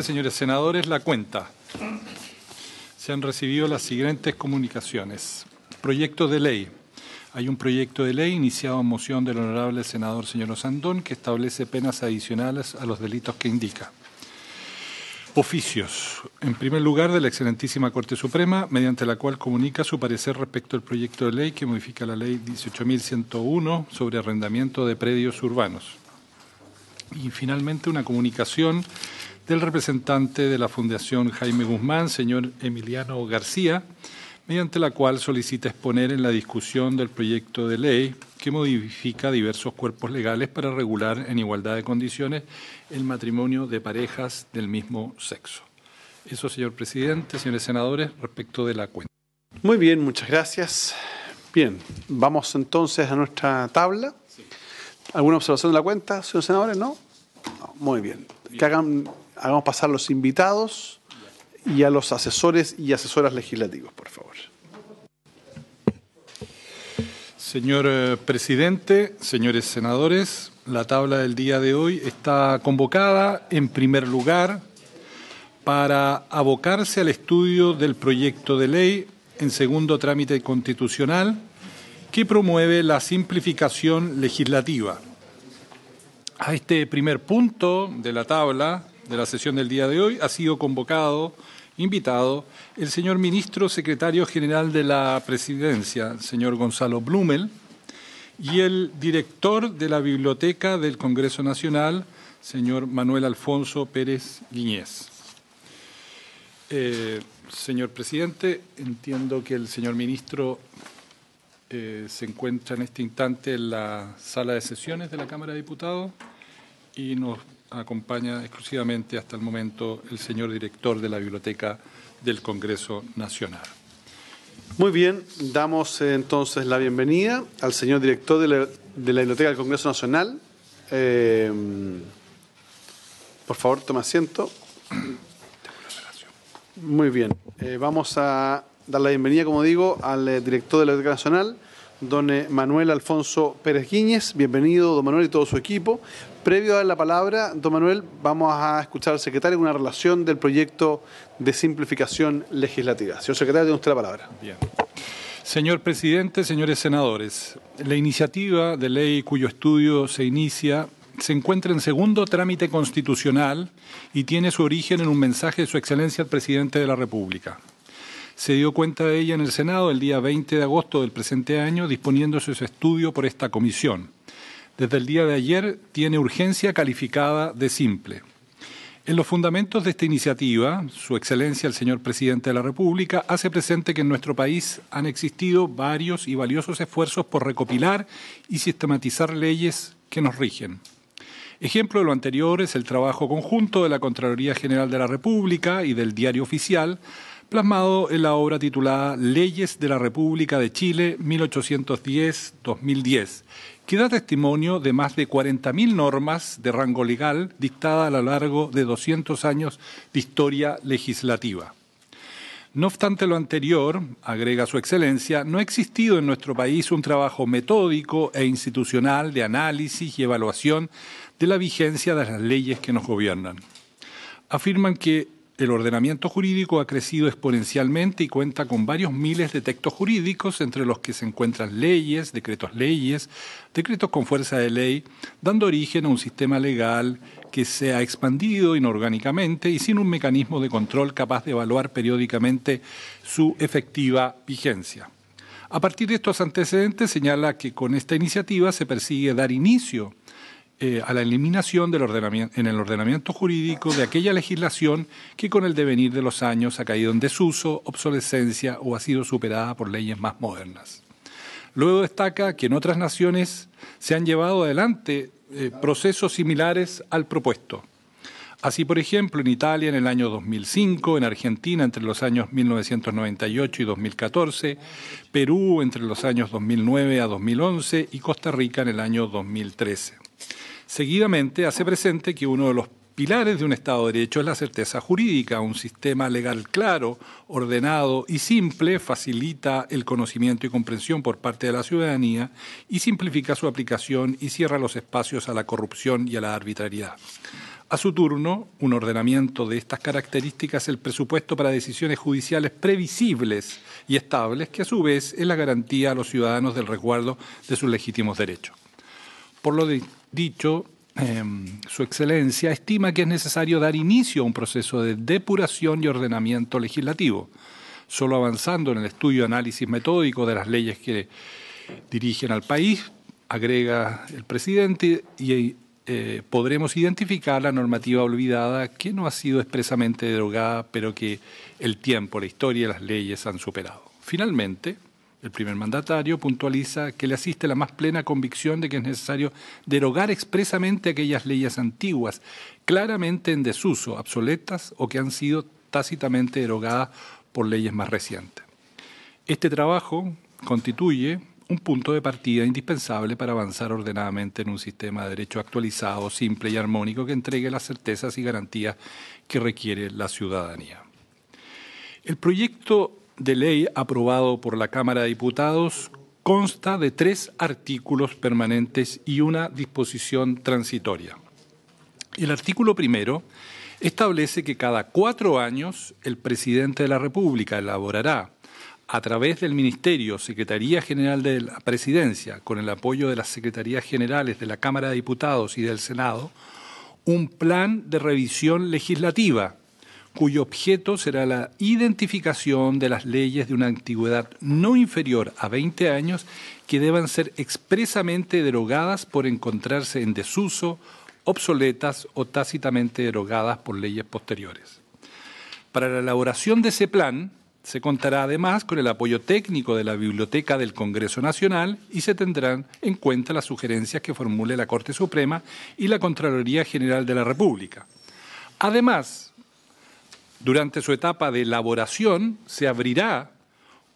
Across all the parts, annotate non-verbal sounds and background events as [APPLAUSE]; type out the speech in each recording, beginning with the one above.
Señores senadores, la cuenta. Se han recibido las siguientes comunicaciones. Proyecto de ley. Hay un proyecto de ley iniciado en moción del honorable senador señor Osandón que establece penas adicionales a los delitos que indica. Oficios. En primer lugar, de la excelentísima Corte Suprema, mediante la cual comunica su parecer respecto al proyecto de ley que modifica la ley 18.101 sobre arrendamiento de predios urbanos. Y finalmente, una comunicación del representante de la Fundación Jaime Guzmán, señor Emiliano García, mediante la cual solicita exponer en la discusión del proyecto de ley que modifica diversos cuerpos legales para regular en igualdad de condiciones el matrimonio de parejas del mismo sexo. Eso, señor presidente, señores senadores, respecto de la cuenta. Muy bien, muchas gracias. Bien, vamos entonces a nuestra tabla. ¿Alguna observación de la cuenta, señores senadores? ¿No? muy bien. Que hagan hagamos pasar a los invitados y a los asesores y asesoras legislativos, por favor. Señor eh, presidente, señores senadores, la tabla del día de hoy está convocada en primer lugar para abocarse al estudio del proyecto de ley en segundo trámite constitucional que promueve la simplificación legislativa. A este primer punto de la tabla de la sesión del día de hoy ha sido convocado, invitado, el señor ministro secretario general de la Presidencia, señor Gonzalo Blumel, y el director de la Biblioteca del Congreso Nacional, señor Manuel Alfonso Pérez Guiñez. Eh, señor presidente, entiendo que el señor ministro eh, se encuentra en este instante en la sala de sesiones de la Cámara de Diputados y nos acompaña exclusivamente hasta el momento el señor director de la Biblioteca del Congreso Nacional. Muy bien, damos eh, entonces la bienvenida al señor director de la, Biblioteca del Congreso Nacional. Eh, por favor, toma asiento. Muy bien, eh, vamos a dar la bienvenida, como digo, al director de la Biblioteca Nacional, don eh, Manuel Alfonso Pérez Guíñez. Bienvenido, don Manuel y todo su equipo. Previo a dar la palabra, don Manuel, vamos a escuchar al secretario una relación del proyecto de simplificación legislativa. Señor secretario, tiene usted la palabra. Bien. Señor presidente, señores senadores, la iniciativa de ley cuyo estudio se inicia se encuentra en segundo trámite constitucional y tiene su origen en un mensaje de su excelencia al presidente de la República se dio cuenta de ella en el Senado el día 20 de agosto del presente año, disponiéndose su estudio por esta comisión. Desde el día de ayer tiene urgencia calificada de simple. En los fundamentos de esta iniciativa, Su Excelencia el señor Presidente de la República hace presente que en nuestro país han existido varios y valiosos esfuerzos por recopilar y sistematizar leyes que nos rigen. Ejemplo de lo anterior es el trabajo conjunto de la Contraloría General de la República y del Diario Oficial, plasmado en la obra titulada Leyes de la República de Chile 1810-2010, que da testimonio de más de 40.000 normas de rango legal dictadas a lo largo de 200 años de historia legislativa. No obstante lo anterior, agrega su excelencia, no ha existido en nuestro país un trabajo metódico e institucional de análisis y evaluación de la vigencia de las leyes que nos gobiernan. Afirman que el ordenamiento jurídico ha crecido exponencialmente y cuenta con varios miles de textos jurídicos, entre los que se encuentran leyes, decretos leyes, decretos con fuerza de ley, dando origen a un sistema legal que se ha expandido inorgánicamente y sin un mecanismo de control capaz de evaluar periódicamente su efectiva vigencia. A partir de estos antecedentes señala que con esta iniciativa se persigue dar inicio eh, a la eliminación del ordenamiento, en el ordenamiento jurídico de aquella legislación que con el devenir de los años ha caído en desuso, obsolescencia o ha sido superada por leyes más modernas. Luego destaca que en otras naciones se han llevado adelante eh, procesos similares al propuesto. Así, por ejemplo, en Italia en el año 2005, en Argentina entre los años 1998 y 2014, Perú entre los años 2009 a 2011 y Costa Rica en el año 2013. Seguidamente hace presente que uno de los pilares de un Estado de Derecho es la certeza jurídica. Un sistema legal claro, ordenado y simple facilita el conocimiento y comprensión por parte de la ciudadanía y simplifica su aplicación y cierra los espacios a la corrupción y a la arbitrariedad. A su turno, un ordenamiento de estas características es el presupuesto para decisiones judiciales previsibles y estables, que a su vez es la garantía a los ciudadanos del resguardo de sus legítimos derechos. Por lo, de, dicho, em, Su Excelencia estima que es necesario dar inicio a un proceso de depuración y ordenamiento legislativo. Solo avanzando en el estudio y análisis metódico de las leyes que dirigen al país, agrega el presidente, y eh, podremos identificar la normativa olvidada que no ha sido expresamente derogada, pero que el tiempo, la historia y las leyes han superado. Finalmente, el primer mandatario puntualiza que le asiste la más plena convicción de que es necesario derogar expresamente aquellas leyes antiguas, claramente en desuso, obsoletas o que han sido tácitamente derogadas por leyes más recientes. Este trabajo constituye un punto de partida indispensable para avanzar ordenadamente en un sistema de derecho actualizado, simple y armónico que entregue las certezas y garantías que requiere la ciudadanía. El proyecto de ley aprobado por la Cámara de Diputados consta de tres artículos permanentes y una disposición transitoria. El artículo primero establece que cada cuatro años el presidente de la República elaborará, a través del Ministerio, Secretaría General de la Presidencia, con el apoyo de las Secretarías Generales de la Cámara de Diputados y del Senado, un plan de revisión legislativa cuyo objeto será la identificación de las leyes de una antigüedad no inferior a 20 años que deban ser expresamente derogadas por encontrarse en desuso, obsoletas o tácitamente derogadas por leyes posteriores. Para la elaboración de ese plan, se contará además con el apoyo técnico de la Biblioteca del Congreso Nacional y se tendrán en cuenta las sugerencias que formule la Corte Suprema y la Contraloría General de la República. Además, durante su etapa de elaboración se abrirá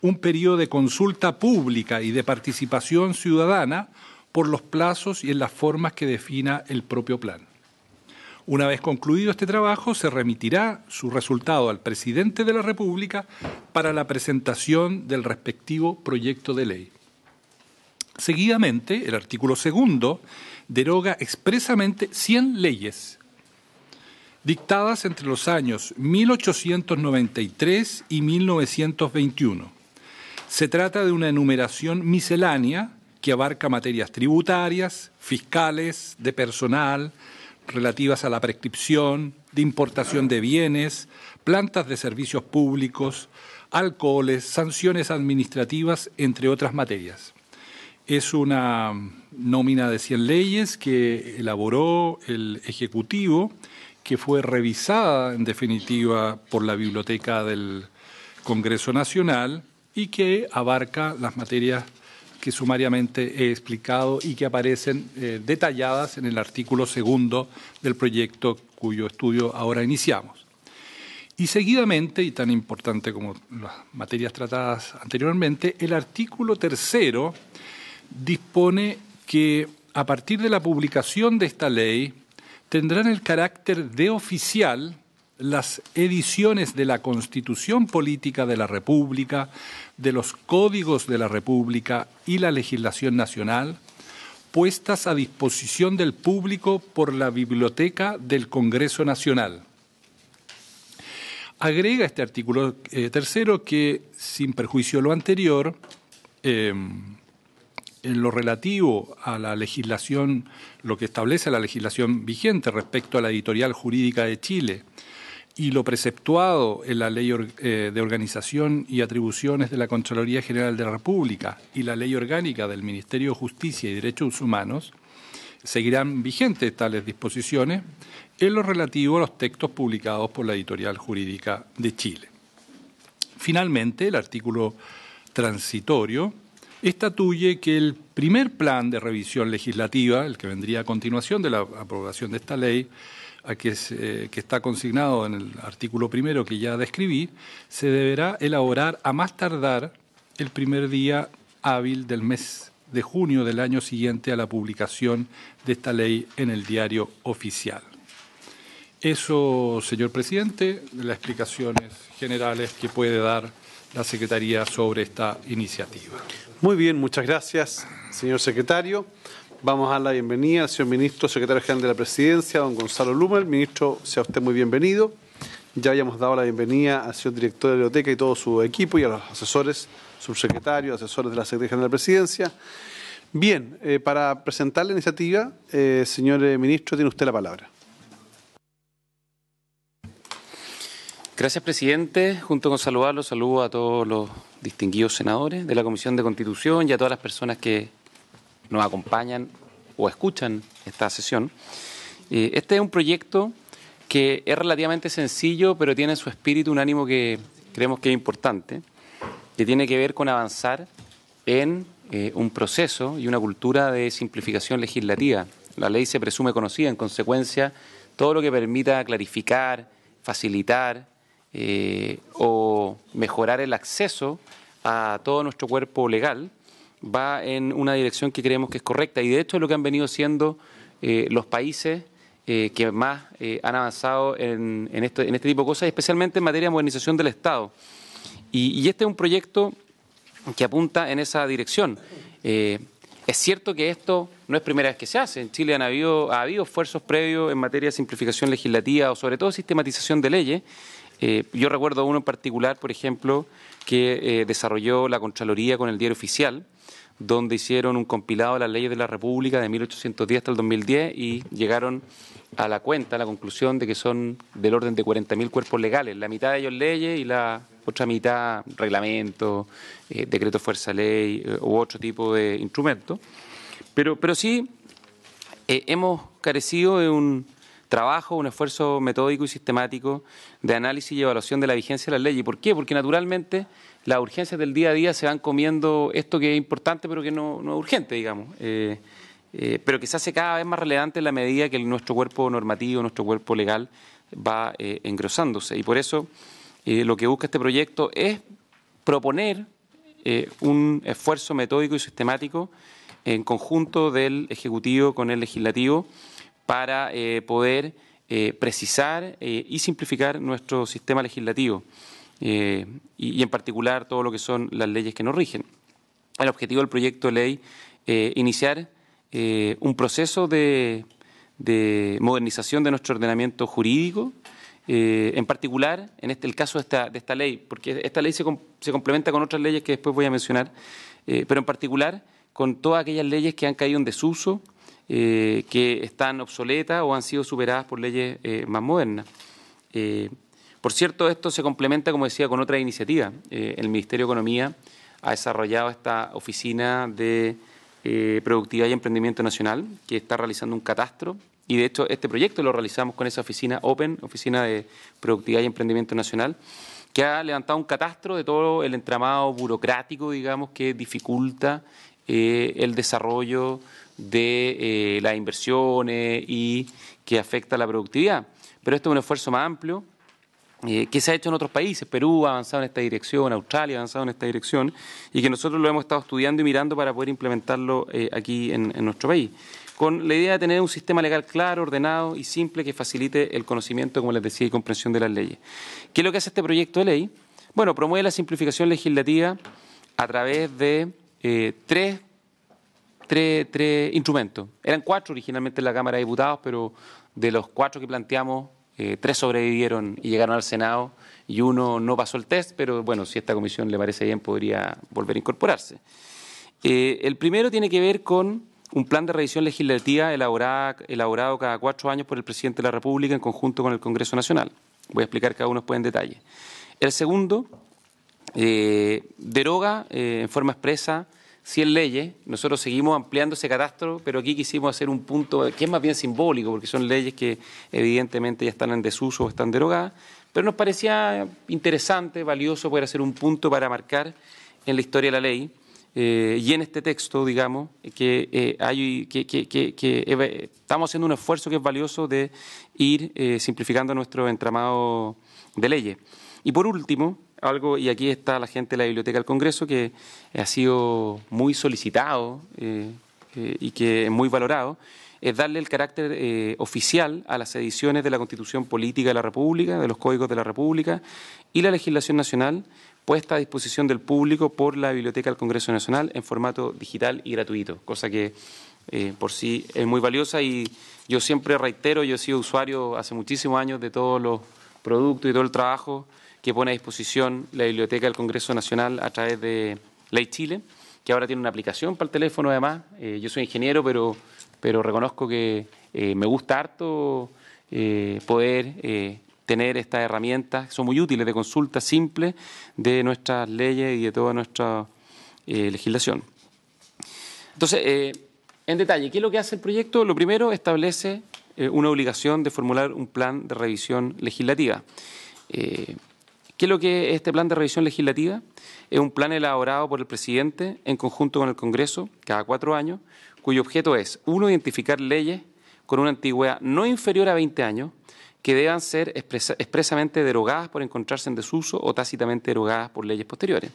un periodo de consulta pública y de participación ciudadana por los plazos y en las formas que defina el propio plan. Una vez concluido este trabajo, se remitirá su resultado al presidente de la República para la presentación del respectivo proyecto de ley. Seguidamente, el artículo segundo deroga expresamente 100 leyes dictadas entre los años 1893 y 1921. Se trata de una enumeración miscelánea que abarca materias tributarias, fiscales, de personal, relativas a la prescripción, de importación de bienes, plantas de servicios públicos, alcoholes, sanciones administrativas, entre otras materias. Es una nómina de 100 leyes que elaboró el Ejecutivo que fue revisada en definitiva por la Biblioteca del Congreso Nacional y que abarca las materias que sumariamente he explicado y que aparecen eh, detalladas en el artículo segundo del proyecto cuyo estudio ahora iniciamos. Y seguidamente, y tan importante como las materias tratadas anteriormente, el artículo tercero dispone que a partir de la publicación de esta ley, tendrán el carácter de oficial las ediciones de la Constitución Política de la República, de los códigos de la República y la legislación nacional, puestas a disposición del público por la Biblioteca del Congreso Nacional. Agrega este artículo eh, tercero que, sin perjuicio lo anterior, em, en lo relativo a la legislación, lo que establece la legislación vigente respecto a la editorial jurídica de Chile y lo preceptuado en la ley eh, de organización y atribuciones de la Contraloría General de la República y la ley orgánica del Ministerio de Justicia y Derechos Humanos, seguirán vigentes tales disposiciones en lo relativo a los textos publicados por la editorial jurídica de Chile. Finalmente, el artículo transitorio estatuye que el primer plan de revisión legislativa, el que vendría a continuación de la aprobación de esta ley, que, eh, que está consignado en el artículo primero que ya describí, se deberá elaborar a más tardar el primer día hábil del mes de junio del año siguiente a la publicación de esta ley en el diario oficial. Eso, señor presidente, las explicaciones generales que puede dar la Secretaría sobre esta iniciativa. Muy bien, muchas gracias, señor secretario. Vamos a dar la bienvenida al señor ministro, secretario general de la Presidencia, don Gonzalo Lumer. Ministro, sea usted muy bienvenido. Ya habíamos dado la bienvenida al señor director de la biblioteca y todo su equipo y a los asesores, subsecretarios, asesores de la Secretaría General de la Presidencia. Bien, eh, para presentar la iniciativa, eh, señor eh, ministro, tiene usted la palabra. Gracias, presidente. Junto con Saludarlo, saludo a todos los distinguidos senadores de la Comisión de Constitución y a todas las personas que nos acompañan o escuchan esta sesión. Eh, este es un proyecto que es relativamente sencillo, pero tiene en su espíritu un ánimo que creemos que es importante, que tiene que ver con avanzar en eh, un proceso y una cultura de simplificación legislativa. La ley se presume conocida, en consecuencia, todo lo que permita clarificar, facilitar, eh, o mejorar el acceso a todo nuestro cuerpo legal va en una dirección que creemos que es correcta y de hecho es lo que han venido siendo eh, los países eh, que más han avanzado en, este tipo de cosas, especialmente en materia de modernización del Estado. Y, y este es un proyecto que apunta en esa dirección. es cierto que esto no es primera vez que se hace. En Chile han habido, ha habido esfuerzos previos en materia de simplificación legislativa o sobre todo sistematización de leyes. Eh, yo recuerdo uno en particular, por ejemplo, que eh, desarrolló la Contraloría con el diario oficial, donde hicieron un compilado de las leyes de la República de 1810 hasta el 2010 y llegaron a la cuenta, a la conclusión de que son del orden de 40.000 cuerpos legales, la mitad de ellos leyes y la otra mitad reglamentos, eh, decretos fuerza ley eh, u otro tipo de instrumento Pero, pero sí hemos carecido de un, trabajo, un esfuerzo metódico y sistemático de análisis y evaluación de la vigencia de las leyes. ¿Por qué? Porque naturalmente las urgencias del día a día se van comiendo esto que es importante pero que no, es urgente, digamos. Eh, eh, pero que se hace cada vez más relevante en la medida que nuestro cuerpo normativo, nuestro cuerpo legal va eh, engrosándose. Y por eso lo que busca este proyecto es proponer un esfuerzo metódico y sistemático en conjunto del Ejecutivo con el Legislativo para eh, poder eh, precisar eh, y simplificar nuestro sistema legislativo y, en particular todo lo que son las leyes que nos rigen. El objetivo del proyecto de ley es iniciar un proceso de, modernización de nuestro ordenamiento jurídico, en particular en este, el caso de esta, ley, porque esta ley se, complementa con otras leyes que después voy a mencionar, pero en particular con todas aquellas leyes que han caído en desuso, eh, que están obsoletas o han sido superadas por leyes eh, más modernas. Eh, por cierto, esto se complementa, como decía, con otra iniciativa. el Ministerio de Economía ha desarrollado esta oficina de productividad y emprendimiento nacional, que está realizando un catastro. Y de hecho, este proyecto lo realizamos con esa oficina Open, Oficina de Productividad y Emprendimiento Nacional, que ha levantado un catastro de todo el entramado burocrático, digamos, que dificulta el desarrollo de eh, las inversiones y que afecta a la productividad. Pero esto es un esfuerzo más amplio eh, que se ha hecho en otros países. Perú ha avanzado en esta dirección, Australia ha avanzado en esta dirección y que nosotros lo hemos estado estudiando y mirando para poder implementarlo eh, aquí en, nuestro país. Con la idea de tener un sistema legal claro, ordenado y simple que facilite el conocimiento, como les decía, y comprensión de las leyes. ¿Qué es lo que hace este proyecto de ley? Bueno, promueve la simplificación legislativa a través de tres tres, instrumentos. Eran cuatro originalmente en la Cámara de Diputados, pero de los cuatro que planteamos, eh, tres sobrevivieron y llegaron al Senado y uno no pasó el test, pero bueno, si esta comisión le parece bien, podría volver a incorporarse. Eh, el primero tiene que ver con un plan de revisión legislativa elaborado cada cuatro años por el presidente de la República en conjunto con el Congreso Nacional. Voy a explicar cada uno después en detalle. El segundo eh, deroga en forma expresa 100 leyes. Nosotros seguimos ampliando ese cadastro, pero aquí quisimos hacer un punto que es más bien simbólico, porque son leyes que evidentemente ya están en desuso o están derogadas, pero nos parecía interesante, valioso poder hacer un punto para marcar en la historia de la ley. Eh, y en este texto, digamos, que, eh, estamos haciendo un esfuerzo que es valioso de ir eh, simplificando nuestro entramado de leyes. Y por último, algo, y aquí está la gente de la Biblioteca del Congreso, que ha sido muy solicitado eh, eh, y que es muy valorado, es darle el carácter eh, oficial a las ediciones de la Constitución Política de la República, de los Códigos de la República y la legislación nacional puesta a disposición del público por la Biblioteca del Congreso Nacional en formato digital y gratuito, cosa que por sí es muy valiosa y yo siempre reitero, yo he sido usuario hace muchísimos años de todos los productos y todo el trabajo que pone a disposición la Biblioteca del Congreso Nacional a través de Ley Chile, que ahora tiene una aplicación para el teléfono además. Eh, yo soy ingeniero, pero, pero reconozco que eh, me gusta harto eh, poder tener estas herramientas, que son muy útiles de consulta simple de nuestras leyes y de toda nuestra legislación. Entonces, en detalle, ¿qué es lo que hace el proyecto? Lo primero, establece una obligación de formular un plan de revisión legislativa. ¿Qué es lo que es este plan de revisión legislativa? Es un plan elaborado por el presidente en conjunto con el Congreso cada cuatro años, cuyo objeto es, uno, identificar leyes con una antigüedad no inferior a 20 años que deban ser expresamente derogadas por encontrarse en desuso o tácitamente derogadas por leyes posteriores.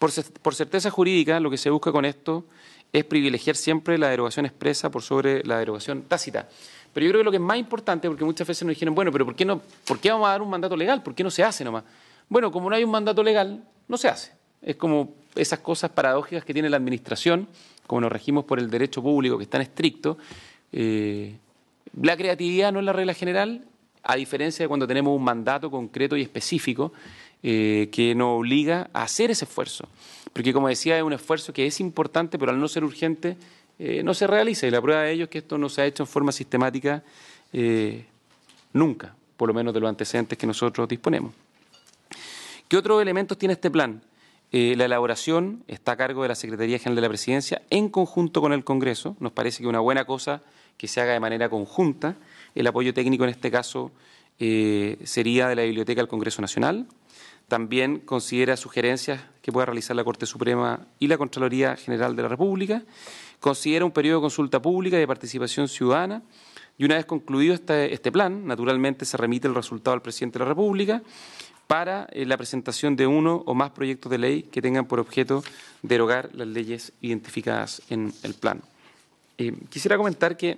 Por, por certeza jurídica, lo que se busca con esto es privilegiar siempre la derogación expresa por sobre la derogación tácita. Pero yo creo que lo que es más importante, porque muchas veces nos dijeron, bueno, pero ¿por qué, no, qué vamos a dar un mandato legal? ¿Por qué no se hace nomás? Bueno, como no hay un mandato legal, no se hace. Es como esas cosas paradójicas que tiene la administración, como nos regimos por el derecho público, que es tan estricto. Eh, la creatividad no es la regla general, a diferencia de cuando tenemos un mandato concreto y específico eh, que nos obliga a hacer ese esfuerzo. Porque como decía, es un esfuerzo que es importante, pero al no ser urgente eh, no se realiza. Y la prueba de ello es que esto no se ha hecho en forma sistemática eh, nunca, por lo menos de los antecedentes que nosotros disponemos. ¿Qué otros elementos tiene este plan? Eh, la elaboración está a cargo de la Secretaría General de la Presidencia en conjunto con el Congreso. Nos parece que es una buena cosa que se haga de manera conjunta. El apoyo técnico en este caso sería de la Biblioteca del Congreso Nacional, también considera sugerencias que pueda realizar la Corte Suprema y la Contraloría General de la República. Considera un periodo de consulta pública y de participación ciudadana. Y una vez concluido este, este plan, naturalmente se remite el resultado al presidente de la República para eh, la presentación de uno o más proyectos de ley que tengan por objeto derogar las leyes identificadas en el plan. Eh, quisiera comentar que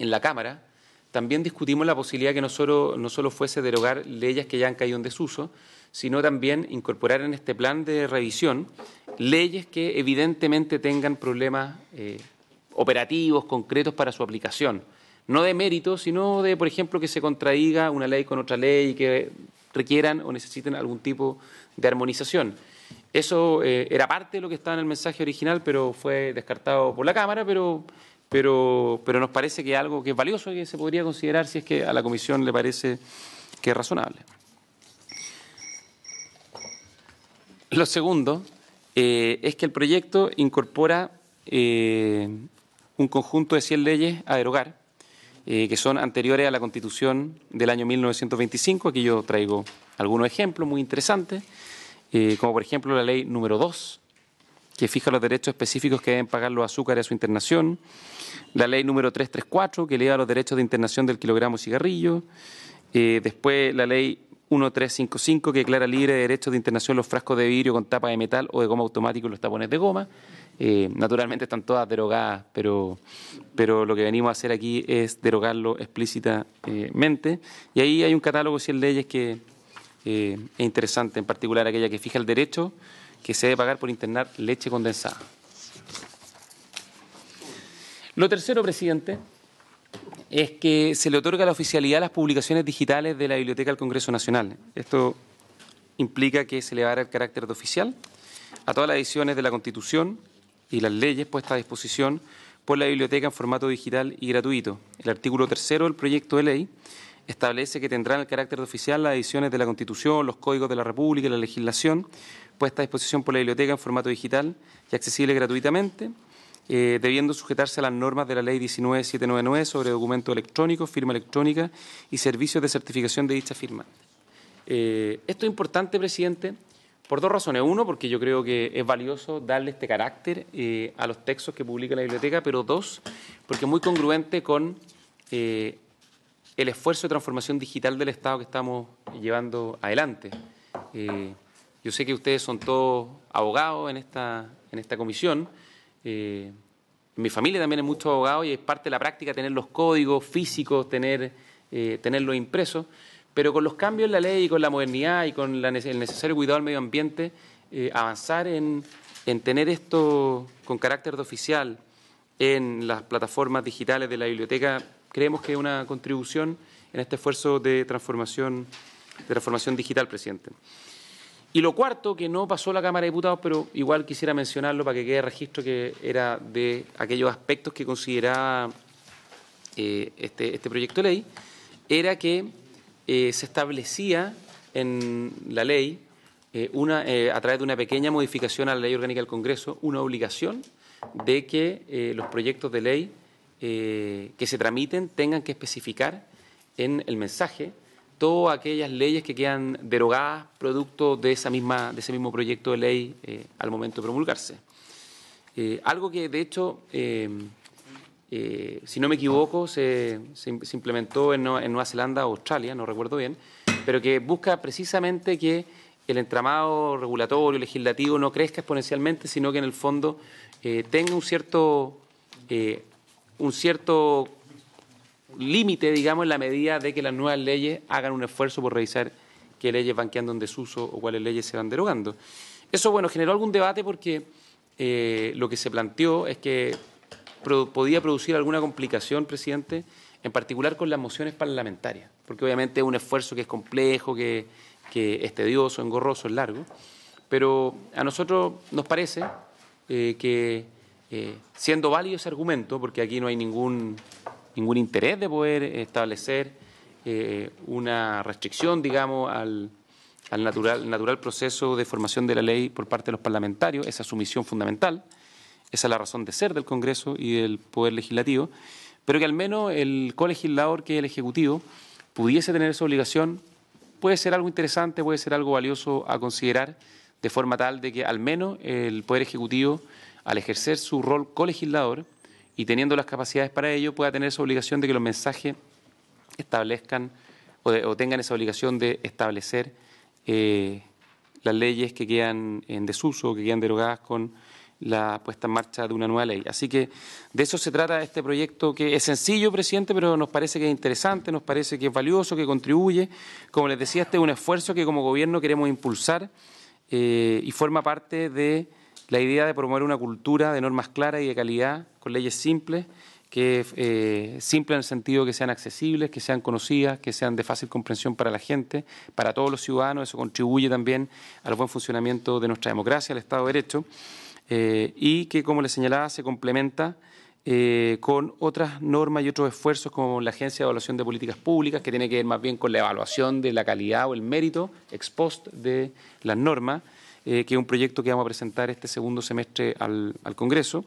en la Cámara también discutimos la posibilidad que no solo, no solo fuese derogar leyes que ya han caído en desuso, sino también incorporar en este plan de revisión leyes que evidentemente tengan problemas eh, operativos, concretos para su aplicación. No de mérito, sino de, por ejemplo, que se contraiga una ley con otra ley y que requieran o necesiten algún tipo de armonización. Eso eh, era parte de lo que estaba en el mensaje original, pero fue descartado por la Cámara, pero pero, pero nos parece que es algo que es valioso y que se podría considerar si es que a la comisión le parece que es razonable. Lo segundo eh, es que el proyecto incorpora eh, un conjunto de 100 leyes a derogar, eh, que son anteriores a la Constitución del año 1925. Aquí yo traigo algunos ejemplos muy interesantes, como por ejemplo la ley número 2 que fija los derechos específicos que deben pagar los azúcares a su internación, la ley número 334, que eleva los derechos de internación del kilogramo cigarrillo, eh, después la ley 1355, que declara libre de derechos de internación los frascos de vidrio con tapa de metal o de goma automático y los tapones de goma. Eh, naturalmente están todas derogadas, pero, pero lo que venimos a hacer aquí es derogarlo explícitamente. Y ahí hay un catálogo de 100 leyes que eh, es interesante, en particular aquella que fija el derecho que se debe pagar por internar leche condensada. Lo tercero, presidente, es que se le otorga la oficialidad a las publicaciones digitales de la Biblioteca del Congreso Nacional. Esto implica que se le dará el carácter de oficial a todas las ediciones de la Constitución y las leyes puestas a disposición por la biblioteca en formato digital y gratuito. El artículo tercero del proyecto de ley establece que tendrán el carácter de oficial las ediciones de la Constitución, los códigos de la República y la legislación puesta a disposición por la biblioteca en formato digital y accesible gratuitamente, eh, debiendo sujetarse a las normas de la Ley 19799 sobre documentos electrónicos, firma electrónica y servicios de certificación de dicha firma. Eh, esto es importante, presidente, por dos razones. Uno, porque yo creo que es valioso darle este carácter eh, a los textos que publica la biblioteca, pero dos, porque es muy congruente con el esfuerzo de transformación digital del Estado que estamos llevando adelante. Yo sé que ustedes son todos abogados en esta, comisión. Eh, mi familia también es mucho abogado y es parte de la práctica tener los códigos físicos, tener, eh, tenerlos impresos. Pero con los cambios en la ley y con la modernidad y con el necesario cuidado al medio ambiente, eh, avanzar en, tener esto con carácter de oficial en las plataformas digitales de la biblioteca, creemos que es una contribución en este esfuerzo de transformación, de transformación digital, presidente. Y lo cuarto, que no pasó a la Cámara de Diputados, pero igual quisiera mencionarlo para que quede registro, que era de aquellos aspectos que consideraba eh, este, este, proyecto de ley, era que eh, se establecía en la ley, eh, una, a través de una pequeña modificación a la ley orgánica del Congreso, una obligación de que los proyectos de ley que se tramiten tengan que especificar en el mensaje todas aquellas leyes que quedan derogadas producto de, esa misma, de ese mismo proyecto de ley eh, al momento de promulgarse. Eh, algo que, de hecho, eh, si no me equivoco, se, implementó en, Nueva Zelanda o Australia, no recuerdo bien, pero que busca precisamente que el entramado regulatorio, legislativo, no crezca exponencialmente, sino que en el fondo tenga un cierto, un cierto límite, digamos, en la medida de que las nuevas leyes hagan un esfuerzo por revisar qué leyes van quedando en desuso o cuáles leyes se van derogando. Eso, bueno, generó algún debate porque eh, lo que se planteó es que podía producir alguna complicación, presidente, en particular con las mociones parlamentarias, porque obviamente es un esfuerzo que es complejo, que, es tedioso, engorroso, es largo, pero a nosotros nos parece eh, que... Eh, siendo válido ese argumento, porque aquí no hay ningún ningún interés de poder establecer eh, una restricción, digamos, al, natural, natural proceso de formación de la ley por parte de los parlamentarios, esa es fundamental, esa es la razón de ser del Congreso y del Poder Legislativo, pero que al menos el colegislador, que es el Ejecutivo, pudiese tener esa obligación, puede ser algo interesante, puede ser algo valioso a considerar, de forma tal de que al menos el Poder Ejecutivo, al ejercer su rol colegislador, y teniendo las capacidades para ello pueda tener esa obligación de que los mensajes establezcan o, tengan esa obligación de establecer eh, las leyes que quedan en desuso, que quedan derogadas con la puesta en marcha de una nueva ley. Así que de eso se trata este proyecto que es sencillo, presidente, pero nos parece que es interesante, nos parece que es valioso, que contribuye. Como les decía, este es un esfuerzo que como gobierno queremos impulsar eh, y forma parte de la idea de promover una cultura de normas claras y de calidad, con leyes simples, que eh, simples en el sentido que sean accesibles, que sean conocidas, que sean de fácil comprensión para la gente, para todos los ciudadanos. Eso contribuye también al buen funcionamiento de nuestra democracia, al Estado de Derecho, eh, y que, como les señalaba, se complementa. Eh, con otras normas y otros esfuerzos como la Agencia de Evaluación de Políticas Públicas, que tiene que ver más bien con la evaluación de la calidad o el mérito ex post de las normas, eh, que es un proyecto que vamos a presentar este segundo semestre al, al Congreso,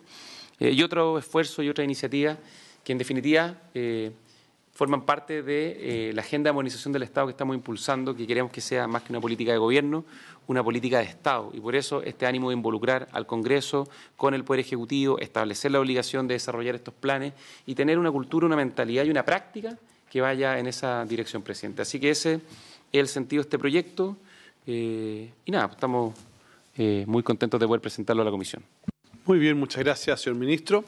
eh, y otro esfuerzo y otra iniciativa que en definitiva eh, forman parte de la agenda de modernización del Estado que estamos impulsando, que queremos que sea más que una política de gobierno, una política de Estado. Y por eso este ánimo de involucrar al Congreso con el Poder Ejecutivo, establecer la obligación de desarrollar estos planes y tener una cultura, una mentalidad y una práctica que vaya en esa dirección, presente Así que ese es el sentido de este proyecto. Eh, y nada, estamos eh, muy contentos de poder presentarlo a la comisión. Muy bien, muchas gracias, señor ministro.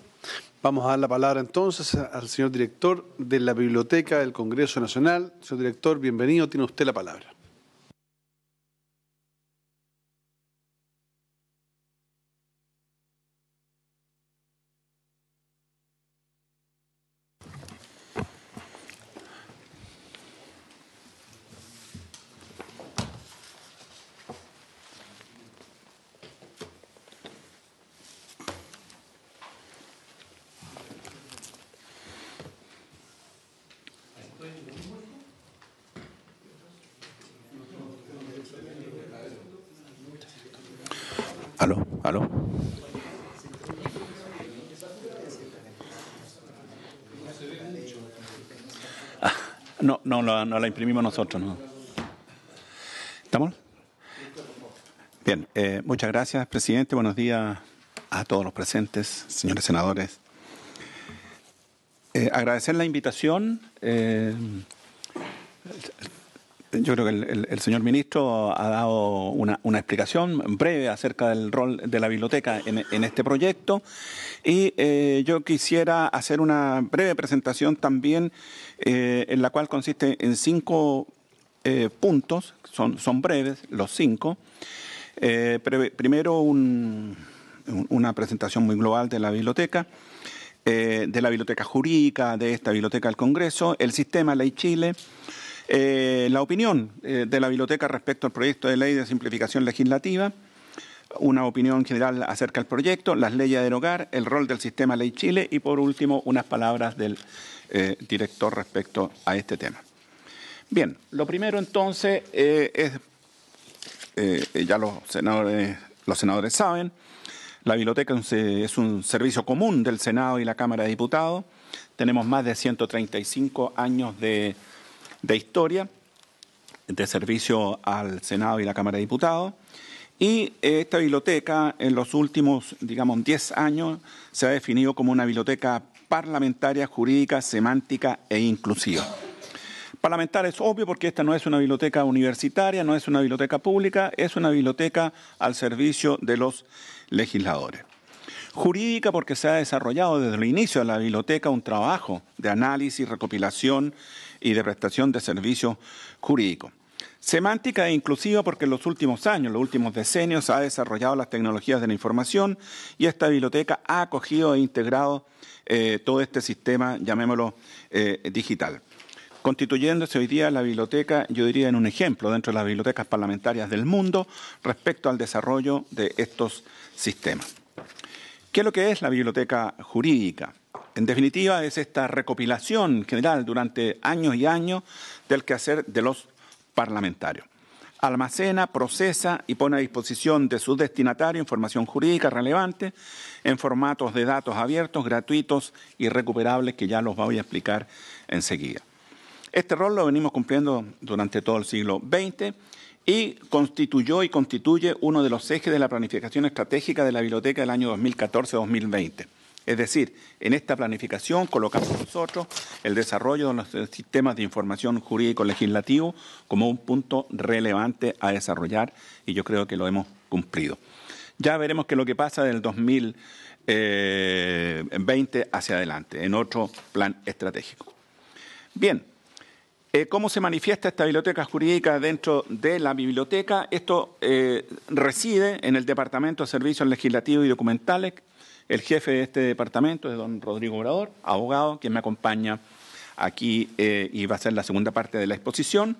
Vamos a dar la palabra entonces al señor director de la Biblioteca del Congreso Nacional. Señor director, bienvenido, tiene usted la palabra. no la imprimimos nosotros, ¿Estamos? Bien, eh, muchas gracias, presidente. Buenos días a todos los presentes, señores senadores. Eh, agradecer la invitación. Eh, yo creo que el, señor ministro ha dado una, explicación breve acerca del rol de la biblioteca en, en este proyecto. Y eh, yo quisiera hacer una breve presentación también, eh, en la cual consiste en cinco eh, puntos, son, son breves los cinco. primero, una presentación muy global de la biblioteca. de la biblioteca jurídica, de esta biblioteca del Congreso, el sistema Ley Chile, la opinión de la biblioteca respecto al proyecto de ley de simplificación legislativa, una opinión general acerca del proyecto, las leyes a derogar, el rol del sistema Ley Chile y, por último, unas palabras del eh, director respecto a este tema. Bien, lo primero entonces eh, es, eh, ya los senadores, los senadores saben, la biblioteca es un servicio común del Senado y la Cámara de Diputados. Tenemos más de 135 años de, de historia de servicio al Senado y la Cámara de Diputados. Y esta biblioteca en los últimos, digamos, 10 años se ha definido como una biblioteca parlamentaria, jurídica, semántica e inclusiva. Parlamentaria es obvio porque esta no es una biblioteca universitaria, no es una biblioteca pública, es una biblioteca al servicio de los legisladores. Jurídica porque se ha desarrollado desde el inicio de la biblioteca un trabajo de análisis, recopilación y de prestación de servicios jurídicos. Semántica e inclusiva porque en los últimos años, los últimos decenios, ha desarrollado las tecnologías de la información y esta biblioteca ha acogido e integrado eh, todo este sistema, llamémoslo, eh, digital. Constituyéndose hoy día la biblioteca, yo diría en un ejemplo dentro de las bibliotecas parlamentarias del mundo respecto al desarrollo de estos sistemas. ¿Qué es lo que es la biblioteca jurídica? En definitiva, es esta recopilación general durante años y años del quehacer de los parlamentario. Almacena, procesa y pone a disposición de su destinatario información jurídica relevante en formatos de datos abiertos, gratuitos y recuperables, que ya los voy a explicar enseguida. Este rol lo venimos cumpliendo durante todo el siglo XX y constituyó y constituye uno de los ejes de la planificación estratégica de la biblioteca del año 2014-2020. Es decir, en esta planificación colocamos nosotros el desarrollo de los sistemas de información jurídico legislativo como un punto relevante a desarrollar y yo creo que lo hemos cumplido. Ya veremos qué es lo que pasa del 2020 eh, hacia adelante, en otro plan estratégico. Bien, eh, ¿cómo se manifiesta esta biblioteca jurídica dentro de la biblioteca? Esto eh, reside en el Departamento de Servicios Legislativos y Documentales, el jefe de este departamento es don Rodrigo Obrador, abogado, quien me acompaña aquí eh, y va a ser la segunda parte de la exposición.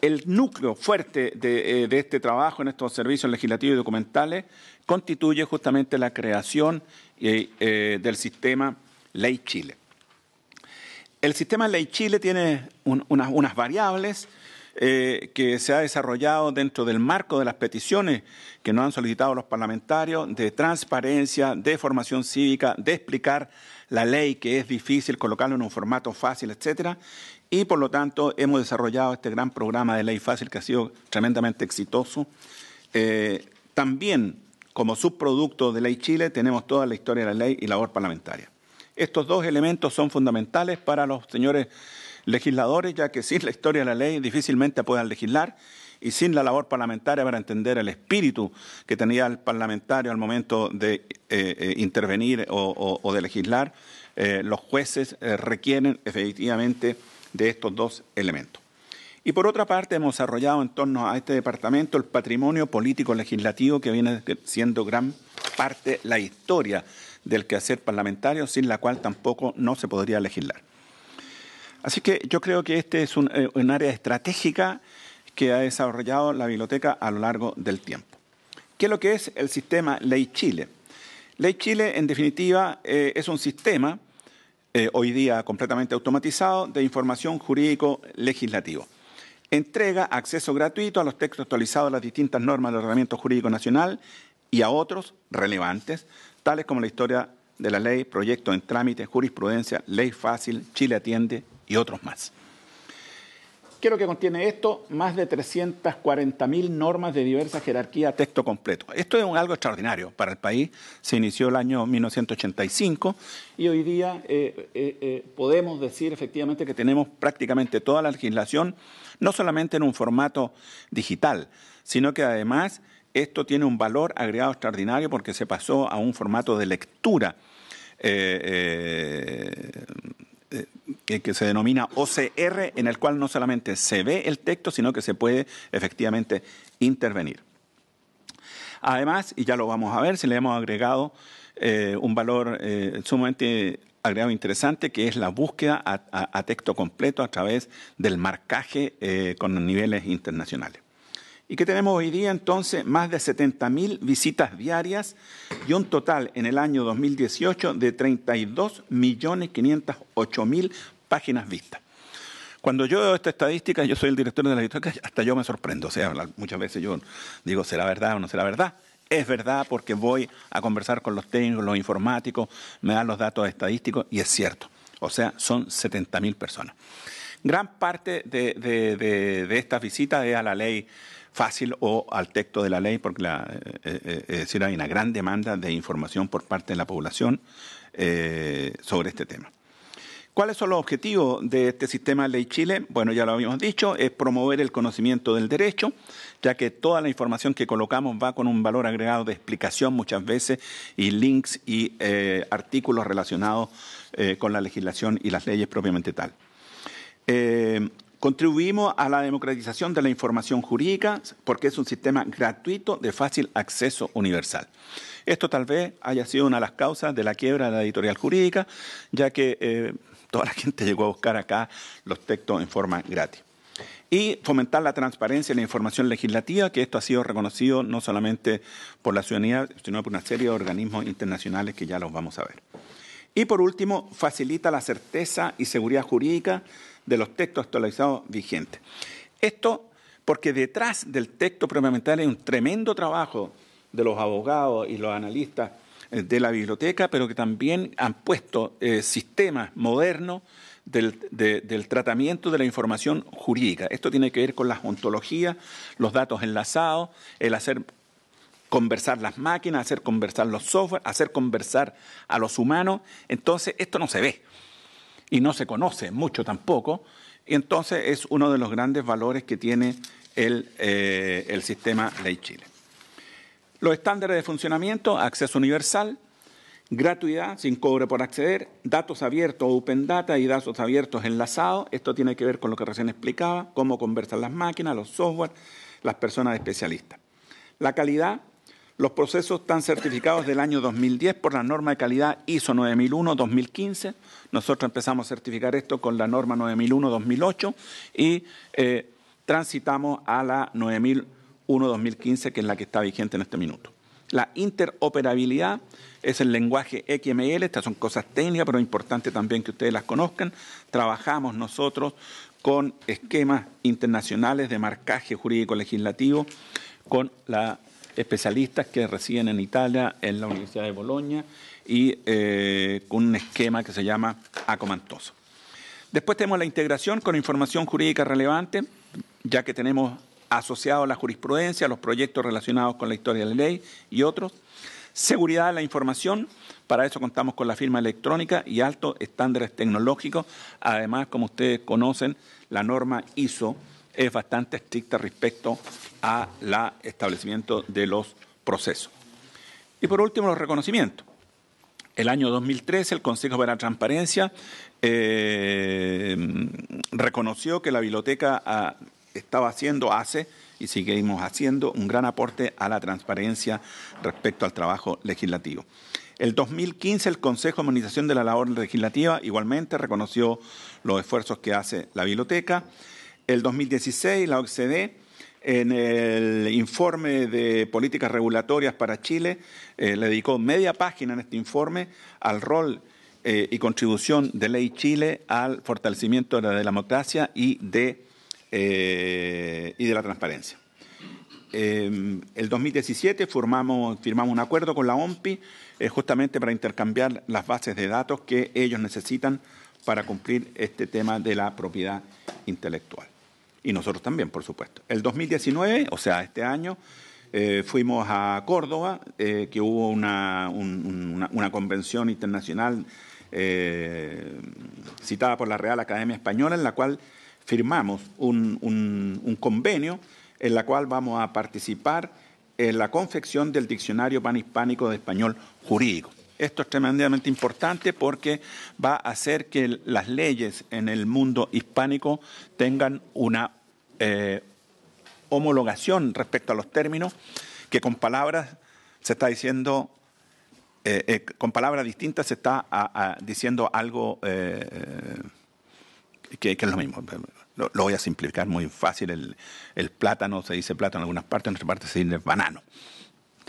El núcleo fuerte de, eh, este trabajo en estos servicios legislativos y documentales constituye justamente la creación eh, del sistema Ley Chile. El sistema Ley Chile tiene unas variables eh, que se ha desarrollado dentro del marco de las peticiones que nos han solicitado los parlamentarios de transparencia, de formación cívica, de explicar la ley que es difícil colocarlo en un formato fácil, etcétera. Y por lo tanto hemos desarrollado este gran programa de ley fácil que ha sido tremendamente exitoso. Eh, también como subproducto de Ley Chile tenemos toda la historia de la ley y labor parlamentaria. Estos dos elementos son fundamentales para los señores legisladores, ya que sin la historia de la ley difícilmente puedan legislar y sin la labor parlamentaria para entender el espíritu que tenía el parlamentario al momento de eh, eh, intervenir o, de legislar, eh, los jueces requieren efectivamente de estos dos elementos. Y por otra parte, hemos desarrollado en torno a este departamento el patrimonio político-legislativo que viene siendo gran parte la historia del quehacer parlamentario, sin la cual tampoco no se podría legislar. Así que yo creo que este es eh, un, área estratégica que ha desarrollado la biblioteca a lo largo del tiempo. ¿Qué es lo que es el sistema Ley Chile? Ley Chile, en definitiva, eh, es un sistema eh, hoy día completamente automatizado de información jurídico-legislativo. Entrega acceso gratuito a los textos actualizados de las distintas normas del ordenamiento jurídico nacional y a otros relevantes, tales como la historia de la ley, proyectos en trámite, jurisprudencia, ley fácil, Chile atiende, y otros más. ¿Qué es lo que contiene esto? Más de 340.000 normas de diversa jerarquía texto completo. Esto es algo extraordinario para el país. Se inició el año 1985 y hoy día eh, eh, eh, podemos decir efectivamente que tenemos prácticamente toda la legislación, no solamente en un formato digital, sino que además esto tiene un valor agregado extraordinario porque se pasó a un formato de lectura. Eh, que se denomina OCR, en el cual no solamente se ve el texto, sino que se puede efectivamente intervenir. Además, y ya lo vamos a ver, se le hemos agregado eh, un valor eh, sumamente agregado e interesante, que es la búsqueda a, texto completo a través del marcaje con niveles internacionales. ¿Y que tenemos hoy día entonces? Más de 70.000 visitas diarias y un total en el año 2018 de 32.508.000 páginas vistas. Cuando yo veo esta estadística, yo soy el director de la editorial, hasta yo me sorprendo. O sea, muchas veces yo digo, ¿será verdad o no será verdad? Es verdad porque voy a conversar con los técnicos, los informáticos, me dan los datos estadísticos y es cierto. O sea, son 70.000 personas. Gran parte de, de, de, de estas visitas es a la ley fácil o al texto de la ley, porque la, eh, eh, eh, es decir, hay una gran demanda de información por parte de la población sobre este tema. ¿Cuáles son los objetivos de este sistema Ley Chile? Bueno, ya lo habíamos dicho, es promover el conocimiento del derecho, ya que toda la información que colocamos va con un valor agregado de explicación muchas veces y links y artículos relacionados con la legislación y las leyes propiamente tal. Contribuimos a la democratización de la información jurídica porque es un sistema gratuito de fácil acceso universal. Esto tal vez haya sido una de las causas de la quiebra de la editorial jurídica, ya que eh, toda la [LAUGHS] gente llegó a buscar acá los textos en forma gratis y fomentar la transparencia en la información legislativa, que esto ha sido reconocido no solamente por la ciudadanía, sino por una serie de organismos internacionales que ya los vamos a ver. Y por último, facilita la certeza y seguridad jurídica de los textos actualizados vigentes. Esto porque detrás del texto parlamentario hay un tremendo trabajo de los abogados y los analistas eh, de la biblioteca, pero que también han puesto eh, sistemas modernos del, del, tratamiento de la información jurídica. Esto tiene que ver con las ontologías, los datos enlazados, el hacer conversar las máquinas, hacer conversar los software, hacer conversar a los humanos. Entonces, esto no se ve y no se conoce mucho tampoco. Y entonces es uno de los grandes valores que tiene eh, el, sistema Ley Chile. Los estándares de funcionamiento, acceso universal, gratuidad sin cobre por acceder, datos abiertos, open data y datos abiertos enlazados. Esto tiene que ver con lo que recién explicaba, cómo conversan las máquinas, los software, las personas especialistas. La calidad, los procesos están certificados del año 2010 por la norma de calidad ISO 9001-2015. Nosotros empezamos a certificar esto con la norma 9001-2008 y eh, transitamos a la 9001-2015, que es la que está vigente en este minuto. La interoperabilidad es el lenguaje XML, estas son cosas técnicas, pero es importante también que ustedes las conozcan. Trabajamos nosotros con esquemas internacionales de marcaje jurídico legislativo, con la especialistas que residen en Italia, en la Universidad de Bolonia, y eh, con un esquema que se llama acomantoso. Después tenemos la integración con información jurídica relevante, ya que tenemos asociado la jurisprudencia, los proyectos relacionados con la historia de la ley y otros. Seguridad de la información, para eso contamos con la firma electrónica y altos estándares tecnológicos. Además, como ustedes conocen, la norma ISO es bastante estricta respecto a la establecimiento de los procesos. Y por último, los reconocimientos. El año 2013, el Consejo para la Transparencia eh, reconoció que la biblioteca ah, estaba haciendo, hace y seguimos haciendo un gran aporte a la transparencia respecto al trabajo legislativo. El 2015, el Consejo de Humanización de la Labor Legislativa igualmente reconoció los esfuerzos que hace la biblioteca. El 2016, la OCDE, en el informe de políticas regulatorias para Chile, eh, le dedicó media página en este informe al rol eh, y contribución de Ley Chile al fortalecimiento de la democracia y de, eh, y de la transparencia. el 2017 firmamos un acuerdo con la OMPI justamente para intercambiar las bases de datos que ellos necesitan para cumplir este tema de la propiedad intelectual y nosotros también, por supuesto. El 2019, o sea, este año, eh, fuimos a Córdoba, eh, que hubo una, convención internacional eh, citada por la Real Academia Española, en la cual firmamos un, un, convenio en la cual vamos a participar en la confección del diccionario panhispánico de español jurídico. Esto es tremendamente importante porque va a hacer que las leyes en el mundo hispánico tengan una eh, homologación respecto a los términos, que con palabras se está diciendo eh, eh, con palabras distintas se está diciendo algo que, es lo mismo. Lo, voy a simplificar muy fácil. el plátano se dice plátano en algunas partes, en otras partes se dice banano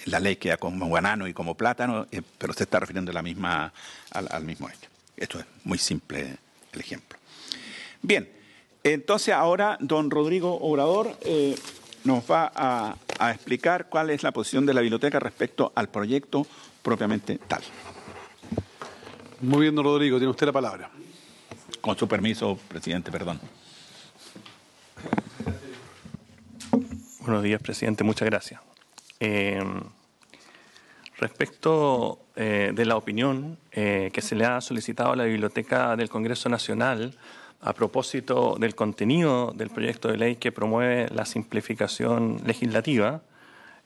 la ley queda como guanano y como plátano, eh, pero se está refiriendo la misma, al, mismo hecho. Esto es muy simple el ejemplo. Bien, entonces ahora don Rodrigo Obrador eh, nos va a, a explicar cuál es la posición de la biblioteca respecto al proyecto propiamente tal. Muy bien, don Rodrigo, tiene usted la palabra. Con su permiso, presidente, perdón. Buenos días, presidente, muchas gracias. Em, respecto eh, de la opinión eh, que se le ha solicitado a la Biblioteca del Congreso Nacional a propósito del contenido del proyecto de ley que promueve la simplificación legislativa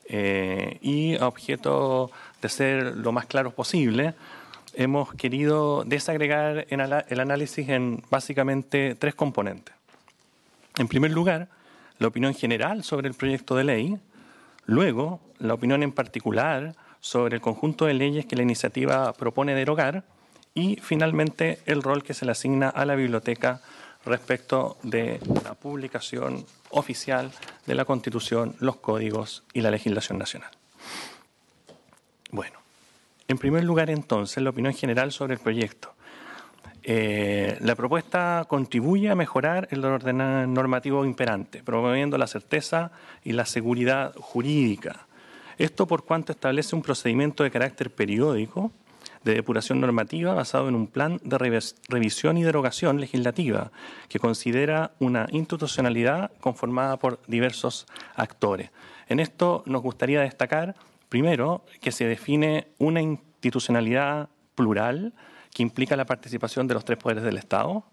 eh, y a objeto de ser lo más claro posible, hemos querido desagregar el análisis en básicamente tres componentes. En primer lugar, la opinión general sobre el proyecto de ley, Luego, la opinión en particular sobre el conjunto de leyes que la iniciativa propone derogar y finalmente el rol que se le asigna a la biblioteca respecto de la publicación oficial de la Constitución, los códigos y la legislación nacional. Bueno, en primer lugar entonces, la opinión general sobre el proyecto. Eh, la propuesta contribuye a mejorar el orden normativo imperante, promoviendo la certeza y la seguridad jurídica. Esto por cuanto establece un procedimiento de carácter periódico de depuración normativa basado en un plan de revisión y derogación legislativa que considera una institucionalidad conformada por diversos actores. En esto nos gustaría destacar, primero, que se define una institucionalidad plural, que implica la participación de los tres poderes del Estado.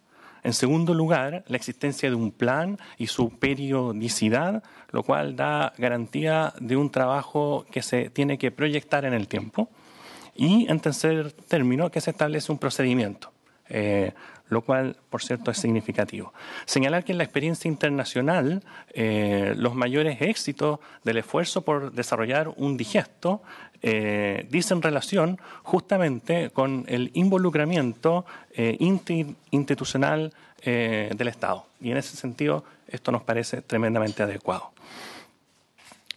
En segundo lugar, la existencia de un plan y su periodicidad, lo cual da garantía de un trabajo que se tiene que proyectar en el tiempo. Y en tercer término, que se establece un procedimiento. Eh, lo cual, por cierto, es significativo. Señalar que en la experiencia internacional eh, los mayores éxitos del esfuerzo por desarrollar un digesto eh, dicen relación justamente con el involucramiento eh, institucional eh, del Estado. Y en ese sentido, esto nos parece tremendamente adecuado.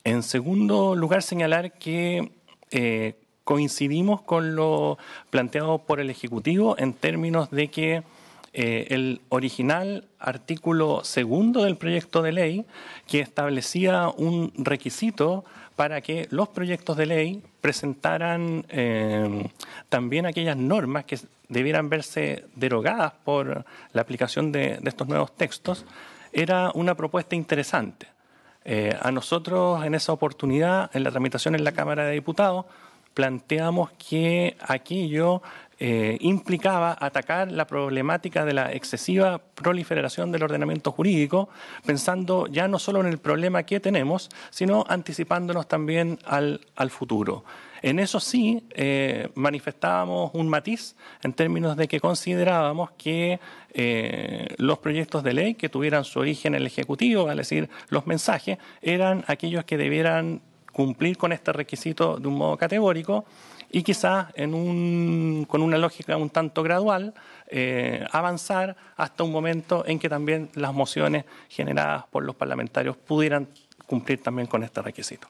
En segundo lugar, señalar que eh, coincidimos con lo planteado por el Ejecutivo en términos de que el original artículo segundo del proyecto de ley que establecía un requisito para que los proyectos de ley presentaran eh, también aquellas normas que debieran verse derogadas por la aplicación de, estos nuevos textos, era una propuesta interesante. Eh, a nosotros en esa oportunidad, en la tramitación en la Cámara de Diputados, planteamos que aquello eh, implicaba atacar la problemática de la excesiva proliferación del ordenamiento jurídico, pensando ya no solo en el problema que tenemos, sino anticipándonos también al, futuro. En eso sí eh, manifestábamos un matiz en términos de que considerábamos que eh, los proyectos de ley que tuvieran su origen en el Ejecutivo, es decir, los mensajes, eran aquellos que debieran cumplir con este requisito de un modo categórico y quizás con una lógica un tanto gradual eh, avanzar hasta un momento en que también las mociones generadas por los parlamentarios pudieran cumplir también con este requisito.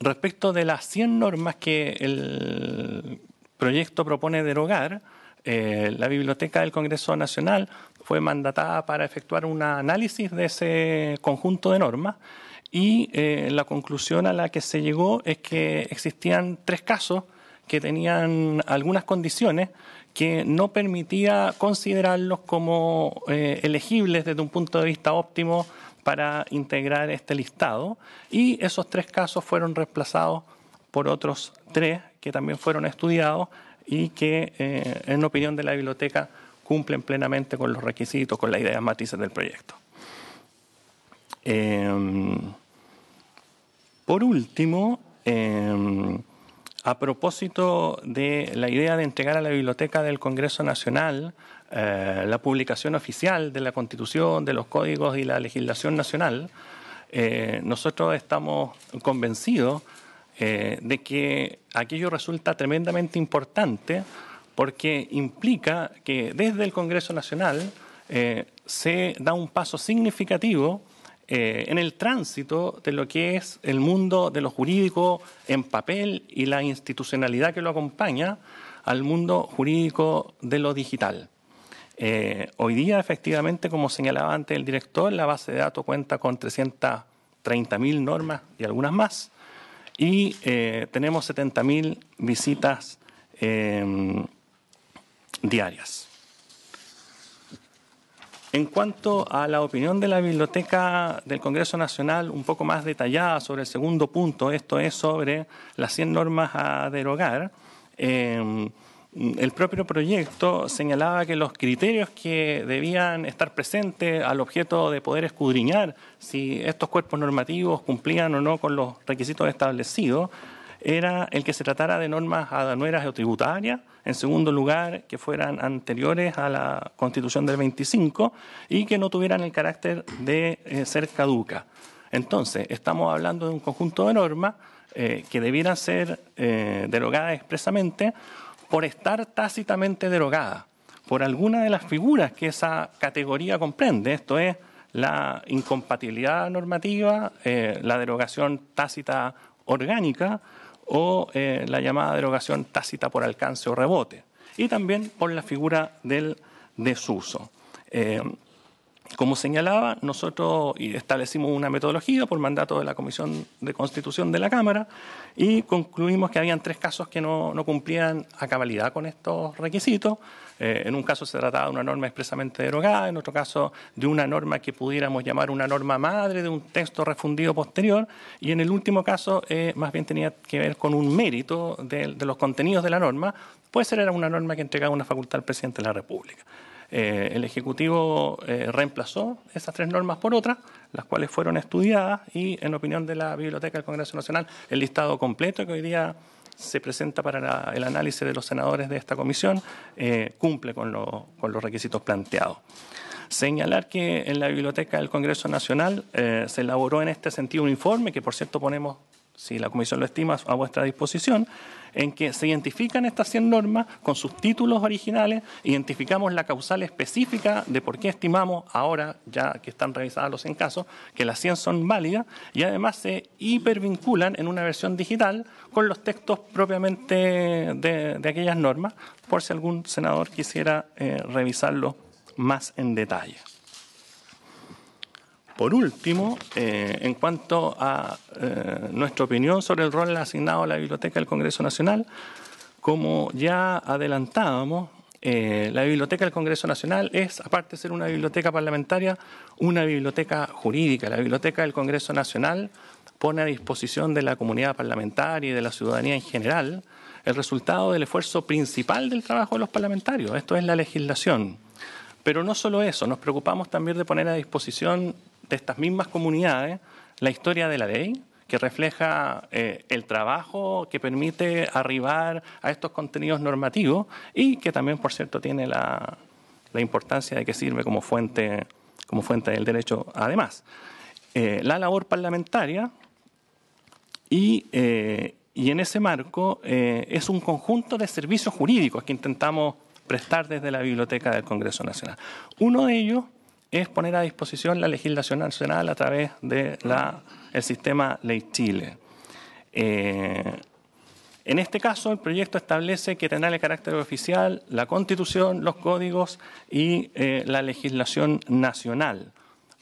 Respecto de las 100 normas que el proyecto propone derogar, eh, la Biblioteca del Congreso Nacional fue mandatada para efectuar un análisis de ese conjunto de normas y eh, la conclusión a la que se llegó es que existían tres casos que tenían algunas condiciones que no permitía considerarlos como eh, elegibles desde un punto de vista óptimo para integrar este listado. Y esos tres casos fueron reemplazados por otros tres que también fueron estudiados y que, eh, en opinión de la biblioteca, cumplen plenamente con los requisitos, con las ideas matices del proyecto. Em, por último, em, a propósito de la idea de entregar a la Biblioteca del Congreso Nacional eh, la publicación oficial de la Constitución, de los códigos y la legislación nacional, eh, nosotros estamos convencidos eh, de que aquello resulta tremendamente importante porque implica que desde el Congreso Nacional se da un paso significativo eh, en el tránsito de lo que es el mundo de lo jurídico en papel y la institucionalidad que lo acompaña al mundo jurídico de lo digital. Eh, hoy día, efectivamente, como señalaba antes el director, la base de datos cuenta con 330.000 normas y algunas más, y eh, tenemos 70.000 visitas diarias. En cuanto a la opinión de la Biblioteca del Congreso Nacional, un poco más detallada sobre el segundo punto, esto es sobre las 100 normas a derogar, eh, el propio proyecto señalaba que los criterios que debían estar presentes al objeto de poder escudriñar si estos cuerpos normativos cumplían o no con los requisitos establecidos era el que se tratara de normas aduaneras o tributarias, en segundo lugar, que fueran anteriores a la Constitución del 25 y que no tuvieran el carácter de eh, ser caduca. Entonces, estamos hablando de un conjunto de normas eh, que debieran ser eh, derogadas expresamente por estar tácitamente derogadas por alguna de las figuras que esa categoría comprende, esto es la incompatibilidad normativa, la derogación tácita orgánica o eh, la llamada derogación tácita por alcance o rebote, y también por la figura del desuso. Eh, como señalaba, nosotros establecimos una metodología por mandato de la Comisión de Constitución de la Cámara y concluimos que habían tres casos que no cumplían a cabalidad con estos requisitos. Eh, en un caso se trataba de una norma expresamente derogada, en otro caso de una norma que pudiéramos llamar una norma madre de un texto refundido posterior, y en el último caso eh, más bien tenía que ver con un mérito de, los contenidos de la norma, puede ser era una norma que entregaba una facultad al presidente de la República. Eh, el Ejecutivo reemplazó esas tres normas por otras, las cuales fueron estudiadas y, en opinión de la Biblioteca del Congreso Nacional, el listado completo que hoy día se presenta para el análisis de los senadores de esta comisión, eh, cumple con, los requisitos planteados. Señalar que en la Biblioteca del Congreso Nacional eh, se elaboró en este sentido un informe que, por cierto, ponemos, si la comisión lo estima, a vuestra disposición, en que se identifican estas 100 normas con sus títulos originales, identificamos la causal específica de por qué estimamos ahora, ya que están revisadas los 100 casos, que las 100 son válidas y además se hipervinculan en una versión digital con los textos propiamente de, aquellas normas, por si algún senador quisiera eh, revisarlo más en detalle. Por último, eh, en cuanto a eh, nuestra opinión sobre el rol asignado a la Biblioteca del Congreso Nacional, como ya adelantábamos, eh, la Biblioteca del Congreso Nacional es, aparte de ser una biblioteca parlamentaria, una biblioteca jurídica. La Biblioteca del Congreso Nacional pone a disposición de la comunidad parlamentaria y de la ciudadanía en general el resultado del esfuerzo principal del trabajo de los parlamentarios, esto es la legislación. Pero no solo eso, nos preocupamos también de poner a disposición de estas mismas comunidades la historia de la ley, que refleja eh, el trabajo que permite arribar a estos contenidos normativos y que también, por cierto, tiene la, importancia de que sirve como fuente, como fuente del derecho. Además, eh, la labor parlamentaria y, eh, y en ese marco es un conjunto de servicios jurídicos que intentamos prestar desde la Biblioteca del Congreso Nacional. Uno de ellos es poner a disposición la legislación nacional a través del sistema Ley Chile. Eh, en este caso, el proyecto establece que tendrá el carácter oficial la Constitución, los códigos y eh, la legislación nacional,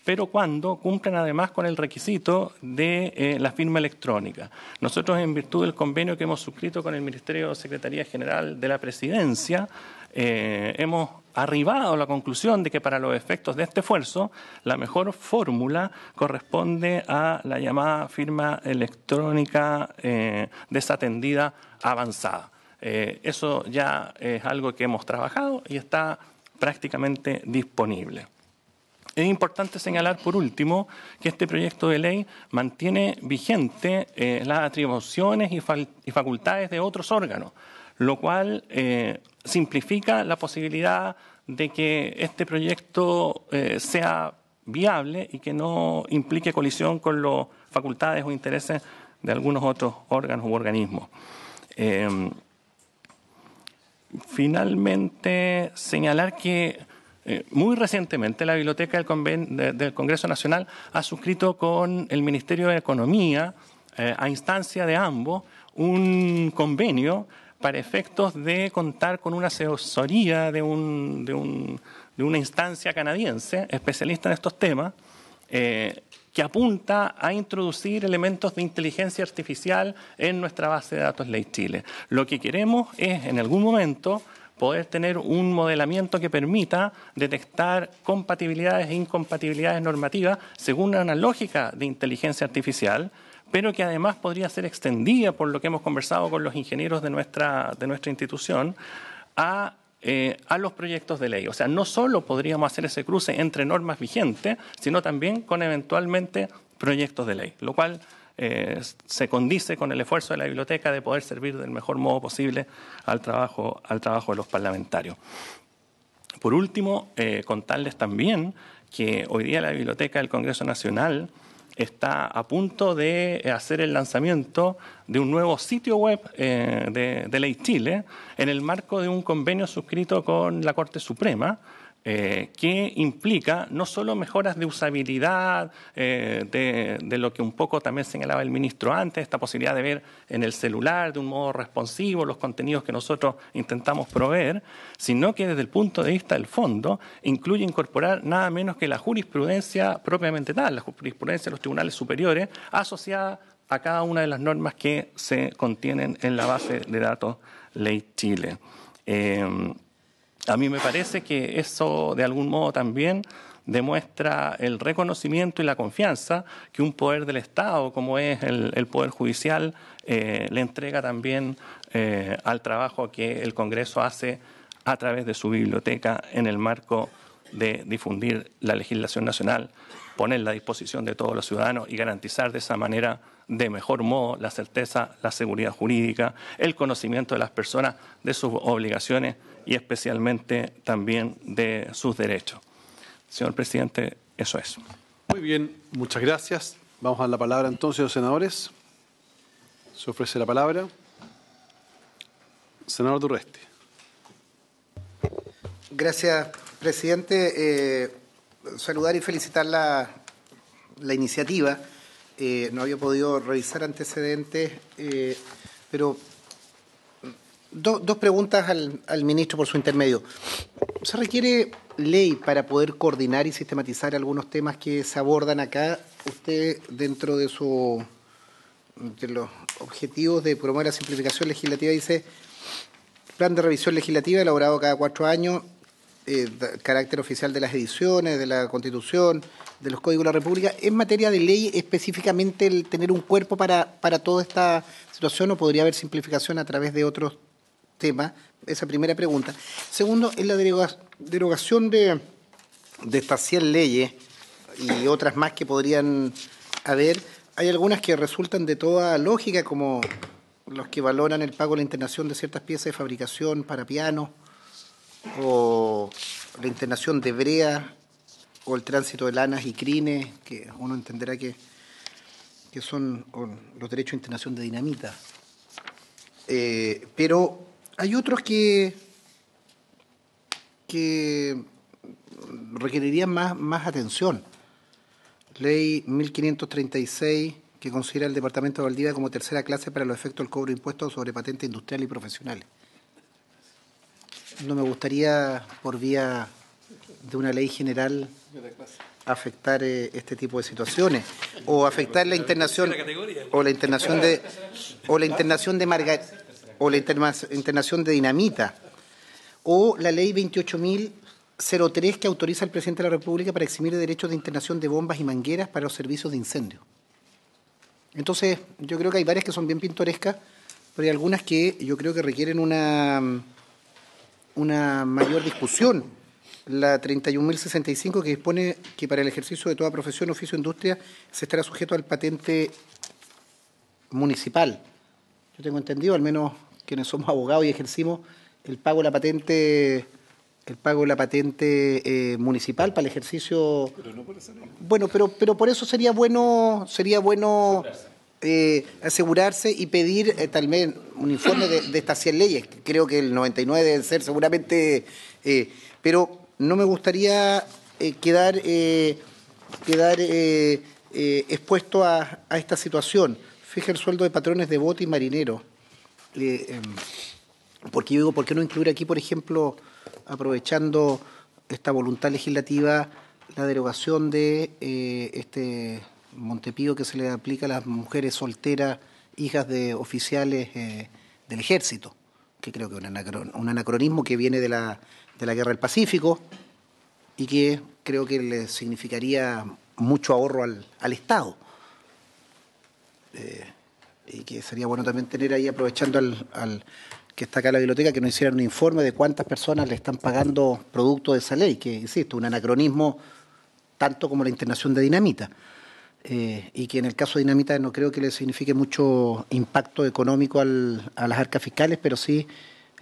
pero cuando cumplen además con el requisito de eh, la firma electrónica. Nosotros, en virtud del convenio que hemos suscrito con el Ministerio de Secretaría General de la Presidencia, eh, hemos arribado a la conclusión de que para los efectos de este esfuerzo, la mejor fórmula corresponde a la llamada firma electrónica eh, desatendida avanzada. Eh, eso ya es algo que hemos trabajado y está prácticamente disponible. Es importante señalar, por último, que este proyecto de ley mantiene vigente las atribuciones y, facultades de otros órganos, lo cual simplifica la posibilidad de que este proyecto eh, sea viable y que no implique colisión con las facultades o intereses de algunos otros órganos u organismos. Em, finalmente, señalar que eh, muy recientemente la Biblioteca del, Congreso Nacional ha suscrito con el Ministerio de Economía, eh, a instancia de ambos, un convenio para efectos de contar con una asesoría de, un, de, un, de una instancia canadiense especialista en estos temas, eh, que apunta a introducir elementos de inteligencia artificial en nuestra base de datos Ley Chile. Lo que queremos es, en algún momento, poder tener un modelamiento que permita detectar compatibilidades e incompatibilidades normativas según una lógica de inteligencia artificial pero que además podría ser extendida por lo que hemos conversado con los ingenieros de nuestra, de nuestra institución a eh, a los proyectos de ley. O sea, no solo podríamos hacer ese cruce entre normas vigentes, sino también con eventualmente proyectos de ley, lo cual eh, se condice con el esfuerzo de la biblioteca de poder servir del mejor modo posible al trabajo, al trabajo de los parlamentarios. Por último, eh, contarles también que hoy día la Biblioteca del Congreso Nacional está a punto de hacer el lanzamiento de un nuevo sitio web eh, de Ley Chile en el marco de un convenio suscrito con la Corte Suprema eh, que implica no solo mejoras de usabilidad, eh, de, lo que un poco también señalaba el ministro antes, esta posibilidad de ver en el celular de un modo responsivo los contenidos que nosotros intentamos proveer, sino que desde el punto de vista del fondo incluye incorporar nada menos que la jurisprudencia propiamente tal, la jurisprudencia de los tribunales superiores asociada a cada una de las normas que se contienen en la base de datos Ley Chile. Eh, a mí me parece que eso de algún modo también demuestra el reconocimiento y la confianza que un poder del Estado, como es el, Poder Judicial, eh, le entrega también eh, al trabajo que el Congreso hace a través de su biblioteca en el marco de difundir la legislación nacional, ponerla a disposición de todos los ciudadanos y garantizar de esa manera, de mejor modo, la certeza, la seguridad jurídica, el conocimiento de las personas de sus obligaciones y especialmente también de sus derechos. Señor presidente, eso es. Muy bien, muchas gracias. Vamos a la palabra entonces, a los senadores. Se ofrece la palabra. Senador Durresti. Gracias, presidente. Eh, saludar y felicitar la, la iniciativa. Eh, no había podido revisar antecedentes, eh, pero dos preguntas al, al, ministro por su intermedio. ¿Se requiere ley para poder coordinar y sistematizar algunos temas que se abordan acá? Usted, dentro de, su, los objetivos de promover la simplificación legislativa, dice plan de revisión legislativa elaborado cada cuatro años, eh, carácter oficial de las ediciones, de la Constitución, de los códigos de la República. ¿En materia de ley específicamente el tener un cuerpo para, para toda esta situación o podría haber simplificación a través de otros tema, esa primera pregunta. Segundo, es la derogación de, estas 100 leyes y otras más que podrían haber. Hay algunas que resultan de toda lógica, como los que valoran el pago de la internación de ciertas piezas de fabricación para piano, o la internación de brea, o el tránsito de lanas y crines, que uno entenderá que, que son los derechos de internación de dinamita. Eh, pero hay otros que, que requerirían más, más atención. Ley 1536 que considera el Departamento de Valdivia como tercera clase para los efectos del cobro de impuestos sobre patentes industriales y profesionales. No me gustaría, por vía de una ley general, afectar eh, este tipo de situaciones o afectar la internación o la internación de o la internación de Margarita o la internación de dinamita, o la ley 28.003 que autoriza al presidente de la República para eximir de derechos de internación de bombas y mangueras para los servicios de incendio. Entonces, yo creo que hay varias que son bien pintorescas, pero hay algunas que yo creo que requieren una, una mayor discusión. La 31.065 que dispone que para el ejercicio de toda profesión, oficio o industria se estará sujeto al patente municipal yo tengo entendido, al menos quienes somos abogados y ejercimos el pago de la patente el pago de la patente eh, municipal para el ejercicio pero no por bueno pero pero por eso sería bueno sería bueno asegurarse, eh, y pedir eh, tal vez un informe de, estas 100 leyes creo que el 99 debe ser seguramente pero no me gustaría quedar quedar expuesto a esta situación fije el sueldo de patrones de bote y marinero. Eh, em, porque yo digo, ¿por qué no incluir aquí, por ejemplo, aprovechando esta voluntad legislativa, la derogación de eh, este Montepío que se le aplica a las mujeres solteras, hijas de oficiales eh, del ejército? Que creo que es un, anacronismo que viene de la, de la Guerra del Pacífico y que creo que le significaría mucho ahorro al, al Estado. Este, y que sería bueno también tener ahí, aprovechando al, que está acá la biblioteca, que nos hicieran un informe de cuántas personas le están pagando producto de esa ley, que, insisto, un anacronismo tanto como la internación de dinamita. Eh, y que en el caso de Dinamita no creo que le signifique mucho impacto económico a las arcas fiscales, pero sí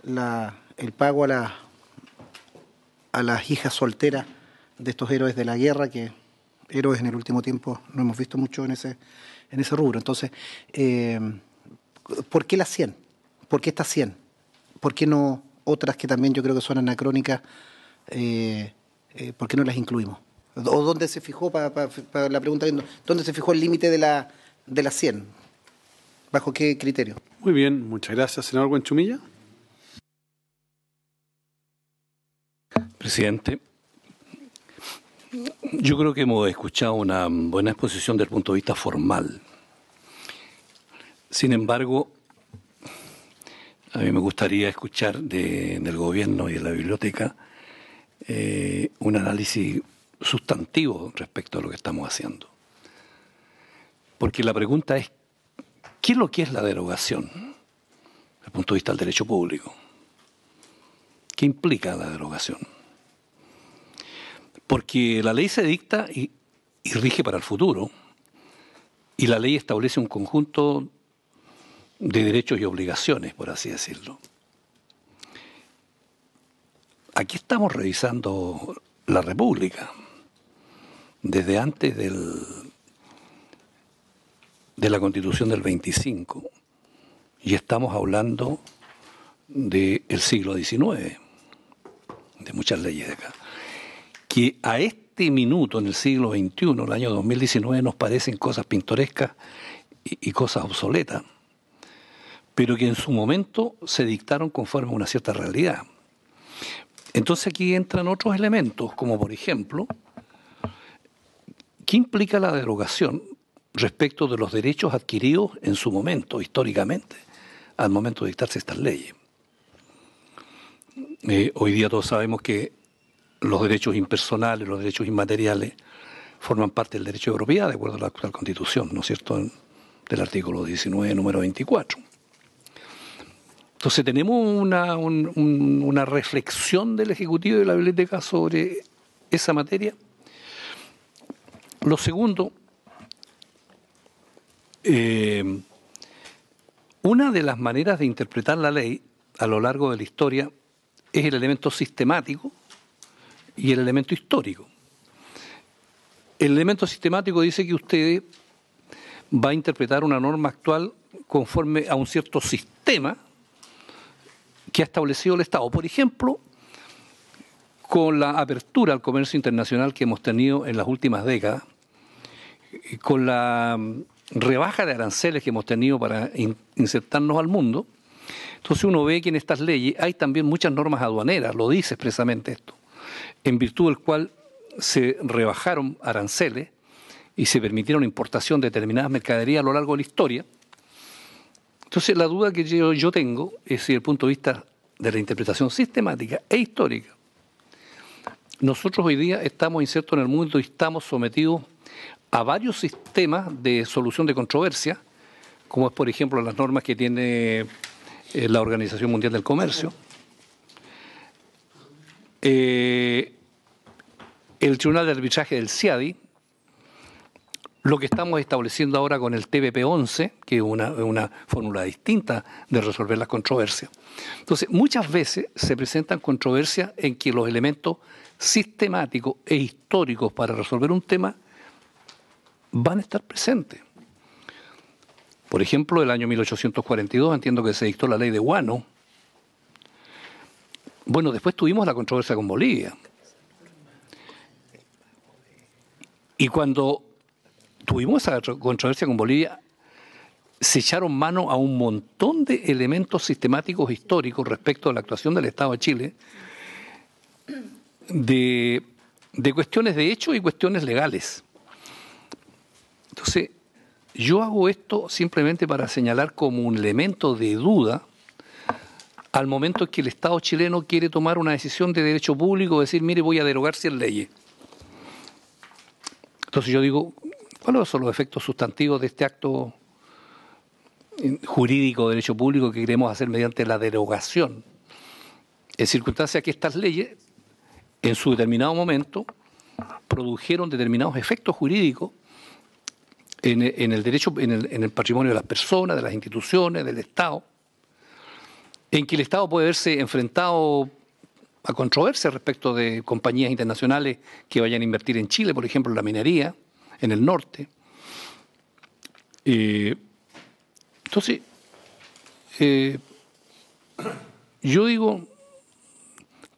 la, el pago a, la, a las hijas solteras de estos héroes de la guerra, que héroes en el último tiempo no hemos visto mucho en ese en ese rubro. Entonces, eh, ¿por qué las 100? ¿Por qué estas 100? ¿Por qué no otras que también yo creo que son anacrónicas? Eh, eh, ¿Por qué no las incluimos? ¿O dónde se fijó, para la pregunta, dónde se fijó el límite de, la, de las 100? ¿Bajo qué criterio? Muy bien, muchas gracias, senador Buenchumilla. Presidente, yo creo que hemos escuchado una buena exposición desde el punto de vista formal. Sin embargo, a mí me gustaría escuchar del gobierno y de la biblioteca eh, un análisis sustantivo respecto a lo que estamos haciendo. Porque la pregunta es, ¿qué es lo que es la derogación desde el punto de vista del derecho público? ¿Qué implica la derogación? Porque la ley se dicta y, rige para el futuro. Y la ley establece un conjunto de derechos y obligaciones, por así decirlo. Aquí estamos revisando la República desde antes del, de la Constitución del 25 y estamos hablando del siglo XIX, de muchas leyes de acá que a este minuto en el siglo XXI, el año 2019, nos parecen cosas pintorescas y, cosas obsoletas, pero que en su momento se dictaron conforme a una cierta realidad. Entonces aquí entran otros elementos, como por ejemplo, ¿qué implica la derogación respecto de los derechos adquiridos en su momento, históricamente, al momento de dictarse estas leyes? Eh, hoy día todos sabemos que los derechos impersonales, los derechos inmateriales, forman parte del derecho de de acuerdo a la actual Constitución, ¿no es cierto?, del artículo 19, número 24. Entonces tenemos una, reflexión del Ejecutivo y de la Biblioteca sobre esa materia. Lo segundo, eh, una de las maneras de interpretar la ley a lo largo de la historia es el elemento sistemático y el elemento histórico. El elemento sistemático dice que usted va a interpretar una norma actual conforme a un cierto sistema que ha establecido el Estado. Por ejemplo, con la apertura al comercio internacional que hemos tenido en las últimas décadas, con la rebaja de aranceles que hemos tenido para insertarnos al mundo, entonces uno ve que en estas leyes hay también muchas normas aduaneras, lo dice expresamente esto en virtud del cual se rebajaron aranceles y se permitieron importación de determinadas mercaderías a lo largo de la historia. Entonces la duda que yo, tengo es si desde el punto de vista de la interpretación sistemática e histórica, nosotros hoy día estamos insertos en el mundo y estamos sometidos a varios sistemas de solución de controversia, como es por ejemplo las normas que tiene eh, la Organización Mundial del Comercio, eh, el Tribunal de Arbitraje del CIADI, lo que estamos estableciendo ahora con el TBP 11 que es una, una fórmula distinta de resolver las controversias. Entonces, muchas veces se presentan controversias en que los elementos sistemáticos e históricos para resolver un tema van a estar presentes. Por ejemplo, el año 1842 entiendo que se dictó la ley de Guano, bueno, después tuvimos la controversia con Bolivia. Y cuando tuvimos esa controversia con Bolivia, se echaron mano a un montón de elementos sistemáticos históricos respecto a la actuación del Estado de Chile, de, de cuestiones de hecho y cuestiones legales. Entonces, yo hago esto simplemente para señalar como un elemento de duda al momento que el Estado chileno quiere tomar una decisión de derecho público, decir, mire, voy a derogar ciertas leyes. Entonces yo digo, ¿cuáles son los efectos sustantivos de este acto jurídico de derecho público que queremos hacer mediante la derogación? En circunstancia que estas leyes, en su determinado momento, produjeron determinados efectos jurídicos en, el derecho, en el patrimonio de las personas, de las instituciones, del Estado en que el Estado puede verse enfrentado a controversia respecto de compañías internacionales que vayan a invertir en Chile, por ejemplo, en la minería, en el norte. Eh, entonces, eh, yo digo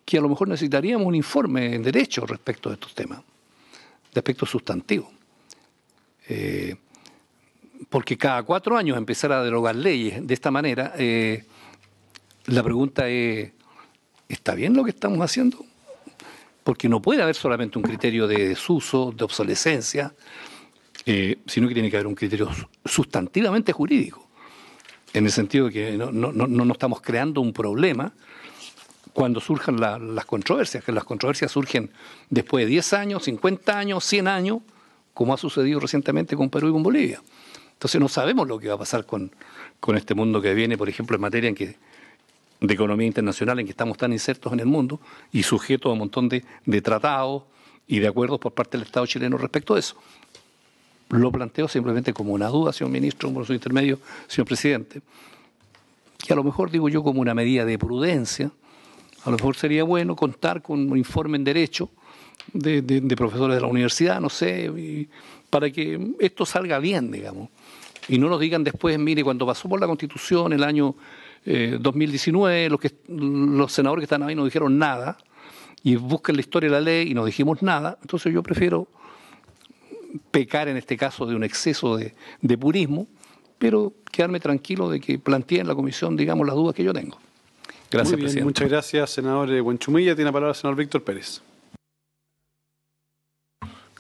que a lo mejor necesitaríamos un informe en derecho respecto de estos temas, de aspecto sustantivo, eh, porque cada cuatro años empezar a derogar leyes de esta manera la pregunta es, ¿está bien lo que estamos haciendo? Porque no puede haber solamente un criterio de desuso, de obsolescencia, eh, sino que tiene que haber un criterio sustantivamente jurídico, en el sentido de que no, no, estamos creando un problema cuando surjan las controversias, que las controversias surgen después de 10 años, 50 años, 100 años, como ha sucedido recientemente con Perú y con Bolivia. Entonces no sabemos lo que va a pasar con este mundo que viene, por ejemplo, en materia en que de economía internacional en que estamos tan insertos en el mundo y sujetos a un montón de, de tratados y de acuerdos por parte del Estado chileno respecto a eso. Lo planteo simplemente como una duda, señor ministro, por su intermedio, señor presidente, Y a lo mejor digo yo como una medida de prudencia, a lo mejor sería bueno contar con un informe en derecho de, de, profesores de la universidad, no sé, para que esto salga bien, digamos, y no nos digan después, mire, cuando pasó por la Constitución el año 2019 eh, los, que, los senadores que están ahí no dijeron nada y buscan la historia de la ley y no dijimos nada. Entonces yo prefiero pecar en este caso de un exceso de, purismo, pero quedarme tranquilo de que planteen en la comisión, digamos, las dudas que yo tengo. Gracias, presidente. Muchas gracias, senador eh, Huanchumilla Tiene la palabra el senador Víctor Pérez.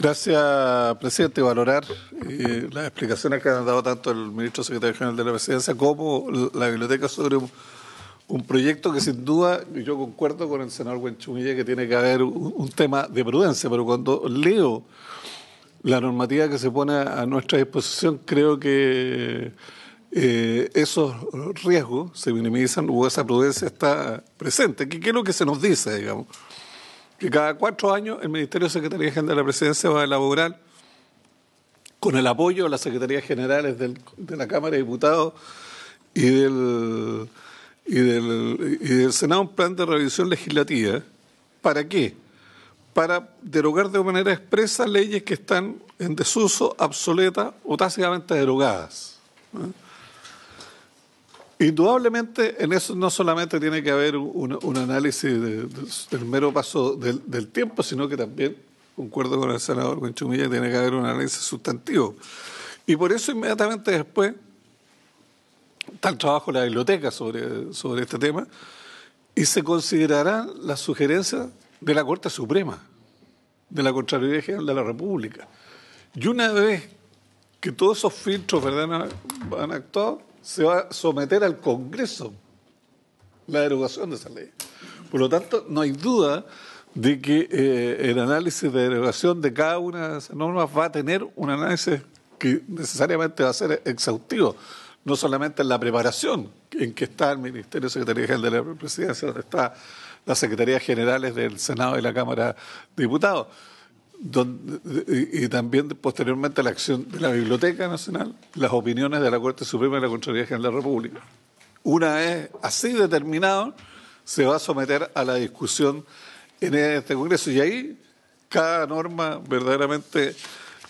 Gracias, presidente. Valorar eh, las explicaciones que han dado tanto el ministro secretario general de la presidencia como la biblioteca sobre un, proyecto que sin duda, yo concuerdo con el senador Huenchumilla que tiene que haber un, tema de prudencia, pero cuando leo la normativa que se pone a nuestra disposición, creo que eh, esos riesgos se minimizan o esa prudencia está presente. ¿Qué es lo que se nos dice, digamos? que cada cuatro años el Ministerio de Secretaría General de la Presidencia va a elaborar, con el apoyo de las Secretarías Generales de la Cámara de Diputados y del, y y del Senado, un plan de revisión legislativa. ¿Para qué? Para derogar de manera expresa leyes que están en desuso, obsoletas o tácitamente derogadas. Indudablemente, en eso no solamente tiene que haber un, análisis del mero paso del, tiempo, sino que también, concuerdo con el senador Conchumilla, tiene que haber un análisis sustantivo. Y por eso inmediatamente después está el trabajo de la biblioteca sobre, sobre este tema y se considerarán las sugerencias de la Corte Suprema, de la Contraloría General de la República. Y una vez que todos esos filtros ¿verdad? han actuado, se va a someter al Congreso la derogación de esa ley. Por lo tanto, no hay duda de que eh, el análisis de derogación de cada una de esas normas va a tener un análisis que necesariamente va a ser exhaustivo, no solamente en la preparación en que está el Ministerio de Secretaría General de la Presidencia, donde está las Secretarías Generales del Senado y la Cámara de Diputados, y, también posteriormente la acción de la Biblioteca Nacional, las opiniones de la Corte Suprema de la Contraloría General de la República. Una vez así determinado, se va a someter a la discusión en este Congreso y ahí cada norma verdaderamente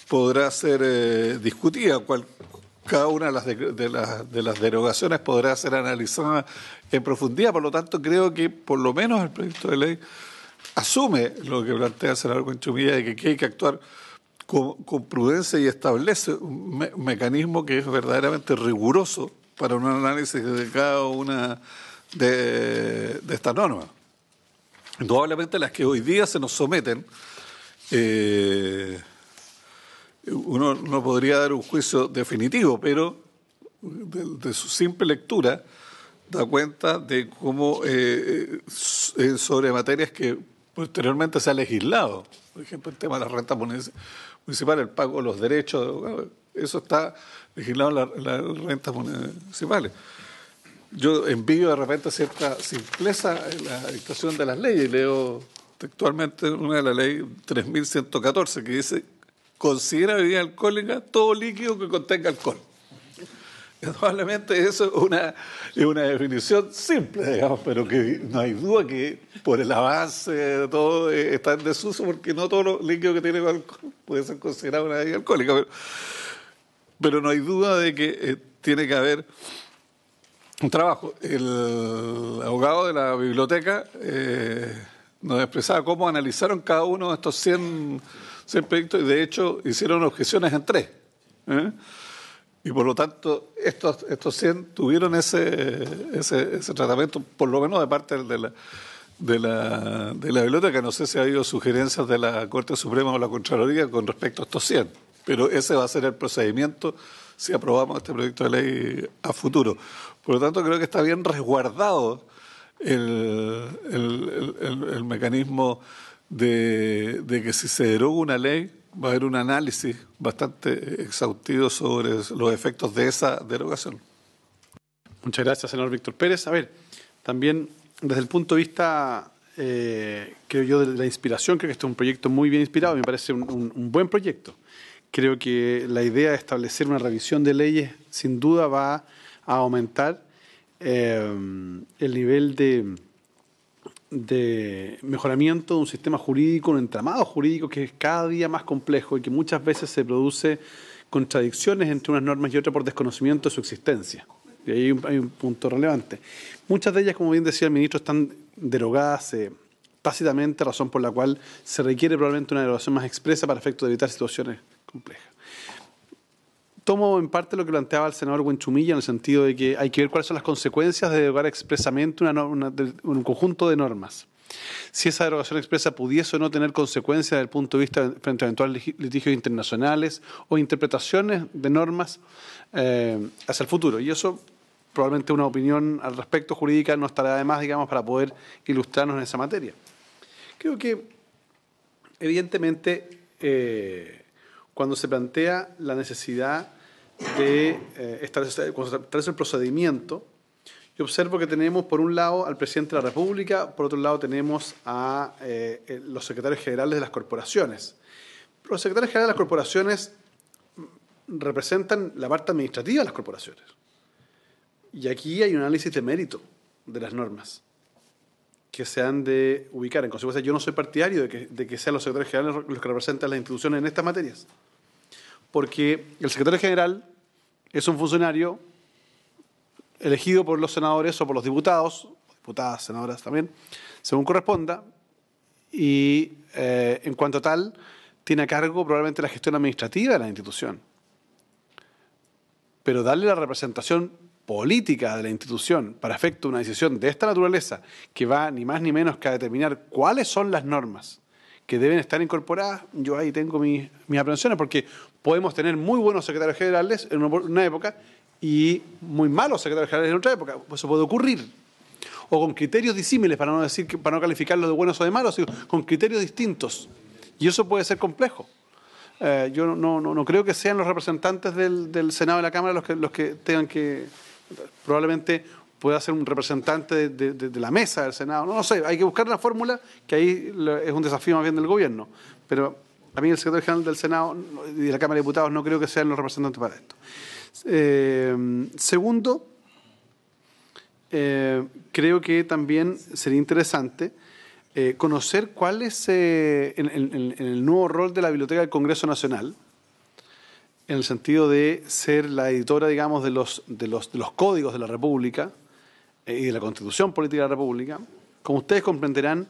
podrá ser eh, discutida, cada una de de, las, de las derogaciones podrá ser analizada en profundidad. Por lo tanto, creo que por lo menos el proyecto de ley asume lo que plantea el senador Conchumilla de que hay que actuar con, prudencia y establece un, mecanismo que es verdaderamente riguroso para un análisis de cada una de, estas normas. Indudablemente las que hoy día se nos someten, eh, uno no podría dar un juicio definitivo, pero de, su simple lectura da cuenta de cómo eh, eh, sobre materias que Posteriormente se ha legislado, por ejemplo, el tema de las rentas municipales, el pago de los derechos, eso está legislado en las rentas municipales. Yo envío de repente cierta simpleza en la dictación de las leyes, leo textualmente una de la ley 3114 que dice, considera bebida alcohólica todo líquido que contenga alcohol. [LAUGHS] Probablemente eso es una, es una definición simple, digamos, pero que no hay duda que por el avance de todo eh, está en desuso porque no todos los líquido que tiene alcohol puede ser considerado una bebida alcohólica. Pero, no hay duda de que eh, tiene que haber un trabajo. El abogado de la biblioteca eh, nos expresaba cómo analizaron cada uno de estos 100, 100 proyectos y de hecho hicieron objeciones en tres. ¿eh? Y por lo tanto, estos, estos 100 tuvieron ese, ese, tratamiento, por lo menos de parte de la, de la, de la biblioteca. No sé si ha habido sugerencias de la Corte Suprema o la Contraloría con respecto a estos 100, pero ese va a ser el procedimiento si aprobamos este proyecto de ley a futuro. Por lo tanto, creo que está bien resguardado el, mecanismo de, de que si se deroga una ley, va a haber un análisis bastante eh, exhaustivo sobre los efectos de esa derogación. Muchas gracias, señor Víctor Pérez. A ver, también desde el punto de vista, eh, creo yo, de la inspiración, creo que este es un proyecto muy bien inspirado, me parece un, buen proyecto. Creo que la idea de establecer una revisión de leyes sin duda va a aumentar eh, el nivel de de mejoramiento de un sistema jurídico, un entramado jurídico que es cada día más complejo y que muchas veces se produce contradicciones entre unas normas y otras por desconocimiento de su existencia. Y ahí hay un, punto relevante. Muchas de ellas, como bien decía el ministro, están derogadas eh, tácitamente, razón por la cual se requiere probablemente una derogación más expresa para efecto de evitar situaciones complejas tomo en parte lo que planteaba el senador Huenchumilla en el sentido de que hay que ver cuáles son las consecuencias de derogar expresamente un conjunto de normas. Si esa derogación expresa pudiese o no tener consecuencias desde el punto de vista frente a eventuales litigios internacionales o interpretaciones de normas eh, hacia el futuro. Y eso probablemente una opinión al respecto jurídica no estará de más, digamos, para poder ilustrarnos en esa materia. Creo que, evidentemente, eh, cuando se plantea la necesidad de eh, establecer, el procedimiento, yo observo que tenemos por un lado al presidente de la República, por otro lado tenemos a eh, los secretarios generales de las corporaciones. los secretarios generales de las corporaciones representan la parte administrativa de las corporaciones. Y aquí hay un análisis de mérito de las normas que se han de ubicar. En consecuencia, yo no soy partidario de que, sean los secretarios generales los que representan las instituciones en estas materias. Porque el secretario general es un funcionario elegido por los senadores o por los diputados, diputadas, senadoras también, según corresponda, y eh, en cuanto tal, tiene a cargo probablemente la gestión administrativa de la institución. Pero darle la representación política de la institución para efecto una decisión de esta naturaleza, que va ni más ni menos que a determinar cuáles son las normas que deben estar incorporadas, yo ahí tengo mis, mis aprensiones, porque podemos tener muy buenos secretarios generales en una época y muy malos secretarios generales en otra época. Eso puede ocurrir. O con criterios disímiles, para no decir para no calificarlos de buenos o de malos, sino con criterios distintos. Y eso puede ser complejo. Eh, yo no, no, creo que sean los representantes del, Senado y de la Cámara los que, los que tengan que, probablemente pueda ser un representante de, la mesa del Senado. No, sé, hay que buscar la fórmula que ahí es un desafío más bien del gobierno. Pero a mí el secretario general del Senado y de la Cámara de Diputados no creo que sean los representantes para esto. Eh, segundo, eh, creo que también sería interesante eh, conocer cuál es el nuevo rol de la Biblioteca del Congreso Nacional en el sentido de ser la editora, digamos, de los, de los, de los códigos de la República eh, y de la Constitución Política de la República. Como ustedes comprenderán,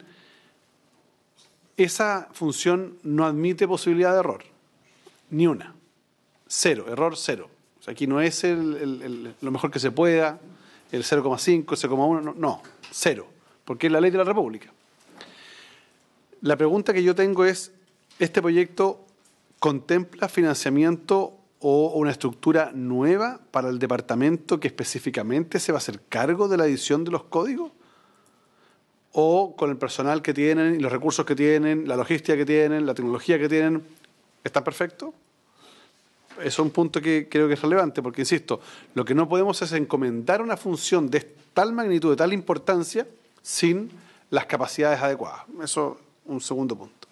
esa función no admite posibilidad de error, ni una. Cero, error cero. aquí no es el, lo mejor que se pueda, el 0,5, 0,1, no, no, cero, porque es la ley de la República. La pregunta que yo tengo es, ¿este proyecto contempla financiamiento o una estructura nueva para el departamento que específicamente se va a hacer cargo de la edición de los códigos? ¿O con el personal que tienen, los recursos que tienen, la logística que tienen, la tecnología que tienen, está perfecto? es un punto que creo que es relevante, porque, insisto, lo que no podemos es encomendar una función de tal magnitud, de tal importancia, sin las capacidades adecuadas. Eso es un segundo punto.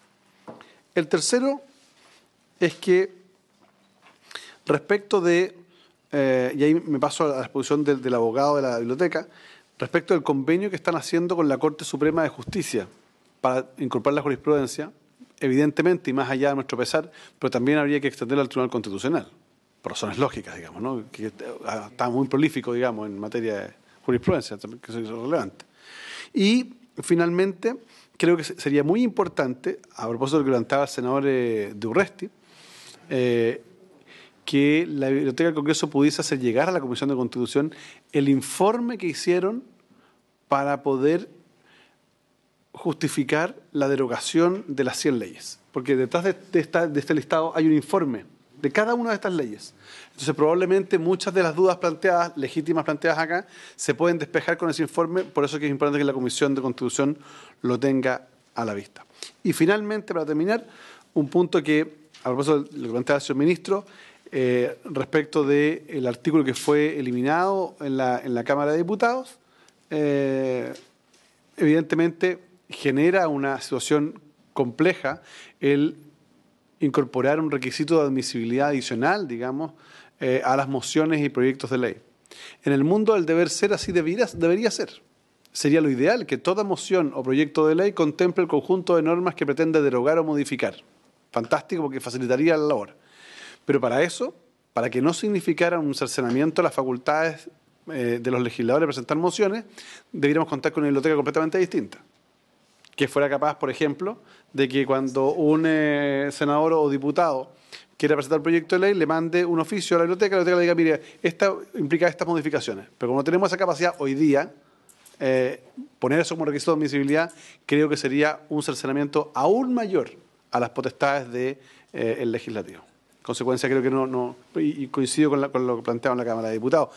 El tercero es que respecto de, eh, y ahí me paso a la exposición del, abogado de la biblioteca, respecto del convenio que están haciendo con la Corte Suprema de Justicia para incorporar la jurisprudencia, evidentemente, y más allá de nuestro pesar, pero también habría que extenderlo al Tribunal Constitucional, por razones lógicas, digamos, ¿no? que eh, está muy prolífico, digamos, en materia de jurisprudencia, que es relevante. Y, finalmente, creo que sería muy importante, a propósito de lo que planteaba el senador eh, de Urresti, eh, que la Biblioteca del Congreso pudiese hacer llegar a la Comisión de Constitución el informe que hicieron para poder justificar la derogación de las 100 leyes. Porque detrás de, este listado hay un informe de cada una de estas leyes. Entonces, probablemente muchas de las dudas planteadas, legítimas planteadas acá, se pueden despejar con ese informe, por eso que es importante que la Comisión de Constitución lo tenga a la vista. Y finalmente, para terminar, un punto que a propósito de lo que planteaba el señor ministro, respecto del artículo que fue eliminado en la, en la Cámara de Diputados, eh, evidentemente genera una situación compleja el incorporar un requisito de admisibilidad adicional, digamos, eh, a las mociones y proyectos de ley. En el mundo del deber ser así debería, debería ser. Sería lo ideal que toda moción o proyecto de ley contemple el conjunto de normas que pretende derogar o modificar fantástico porque facilitaría la labor. Pero para eso, para que no significara un cercenamiento a las facultades eh, de los legisladores de presentar mociones, debiéramos contar con una biblioteca completamente distinta. Que fuera capaz, por ejemplo, de que cuando un eh, senador o diputado quiera presentar un proyecto de ley, le mande un oficio a la biblioteca, la biblioteca le diga, mire, esta implica estas modificaciones. Pero como no tenemos esa capacidad hoy día, eh, poner eso como requisito de admisibilidad creo que sería un cercenamiento aún mayor a las potestades del eh, legislativo. consecuencia, creo que no. no y coincido con, con lo que planteaba en la Cámara de Diputados.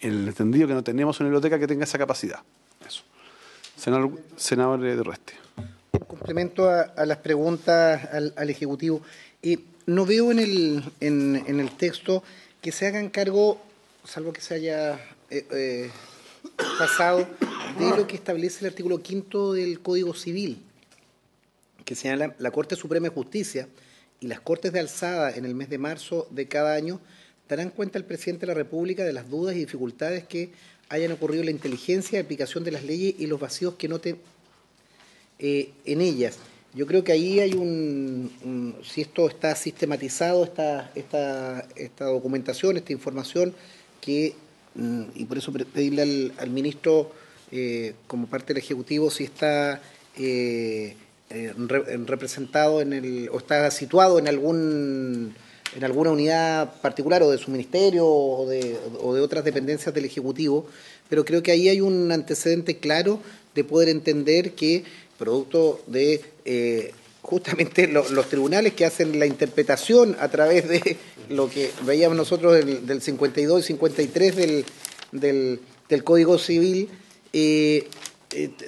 el entendido que no tenemos una biblioteca que tenga esa capacidad. Eso. Senador, de Reste. complemento a, las preguntas al, Ejecutivo, eh, no veo en el, texto que se hagan cargo, salvo que se haya eh, pasado, de lo que establece el artículo quinto del Código Civil que señala la Corte Suprema de Justicia y las Cortes de Alzada en el mes de marzo de cada año darán cuenta al presidente de la República de las dudas y dificultades que hayan ocurrido en la inteligencia, aplicación de las leyes y los vacíos que noten eh, en ellas. Yo creo que ahí hay un, si esto está sistematizado, esta, esta, esta documentación, esta información, que, mm, y por eso pedirle al, ministro, eh, como parte del Ejecutivo, si está eh, eh, eh, representado en el, o está situado en algún en alguna unidad particular o de su ministerio o de, otras dependencias del Ejecutivo, pero creo que ahí hay un antecedente claro de poder entender que producto de eh, justamente los tribunales que hacen la interpretación a través de lo que veíamos nosotros del, 52 y 53 del, Código Civil,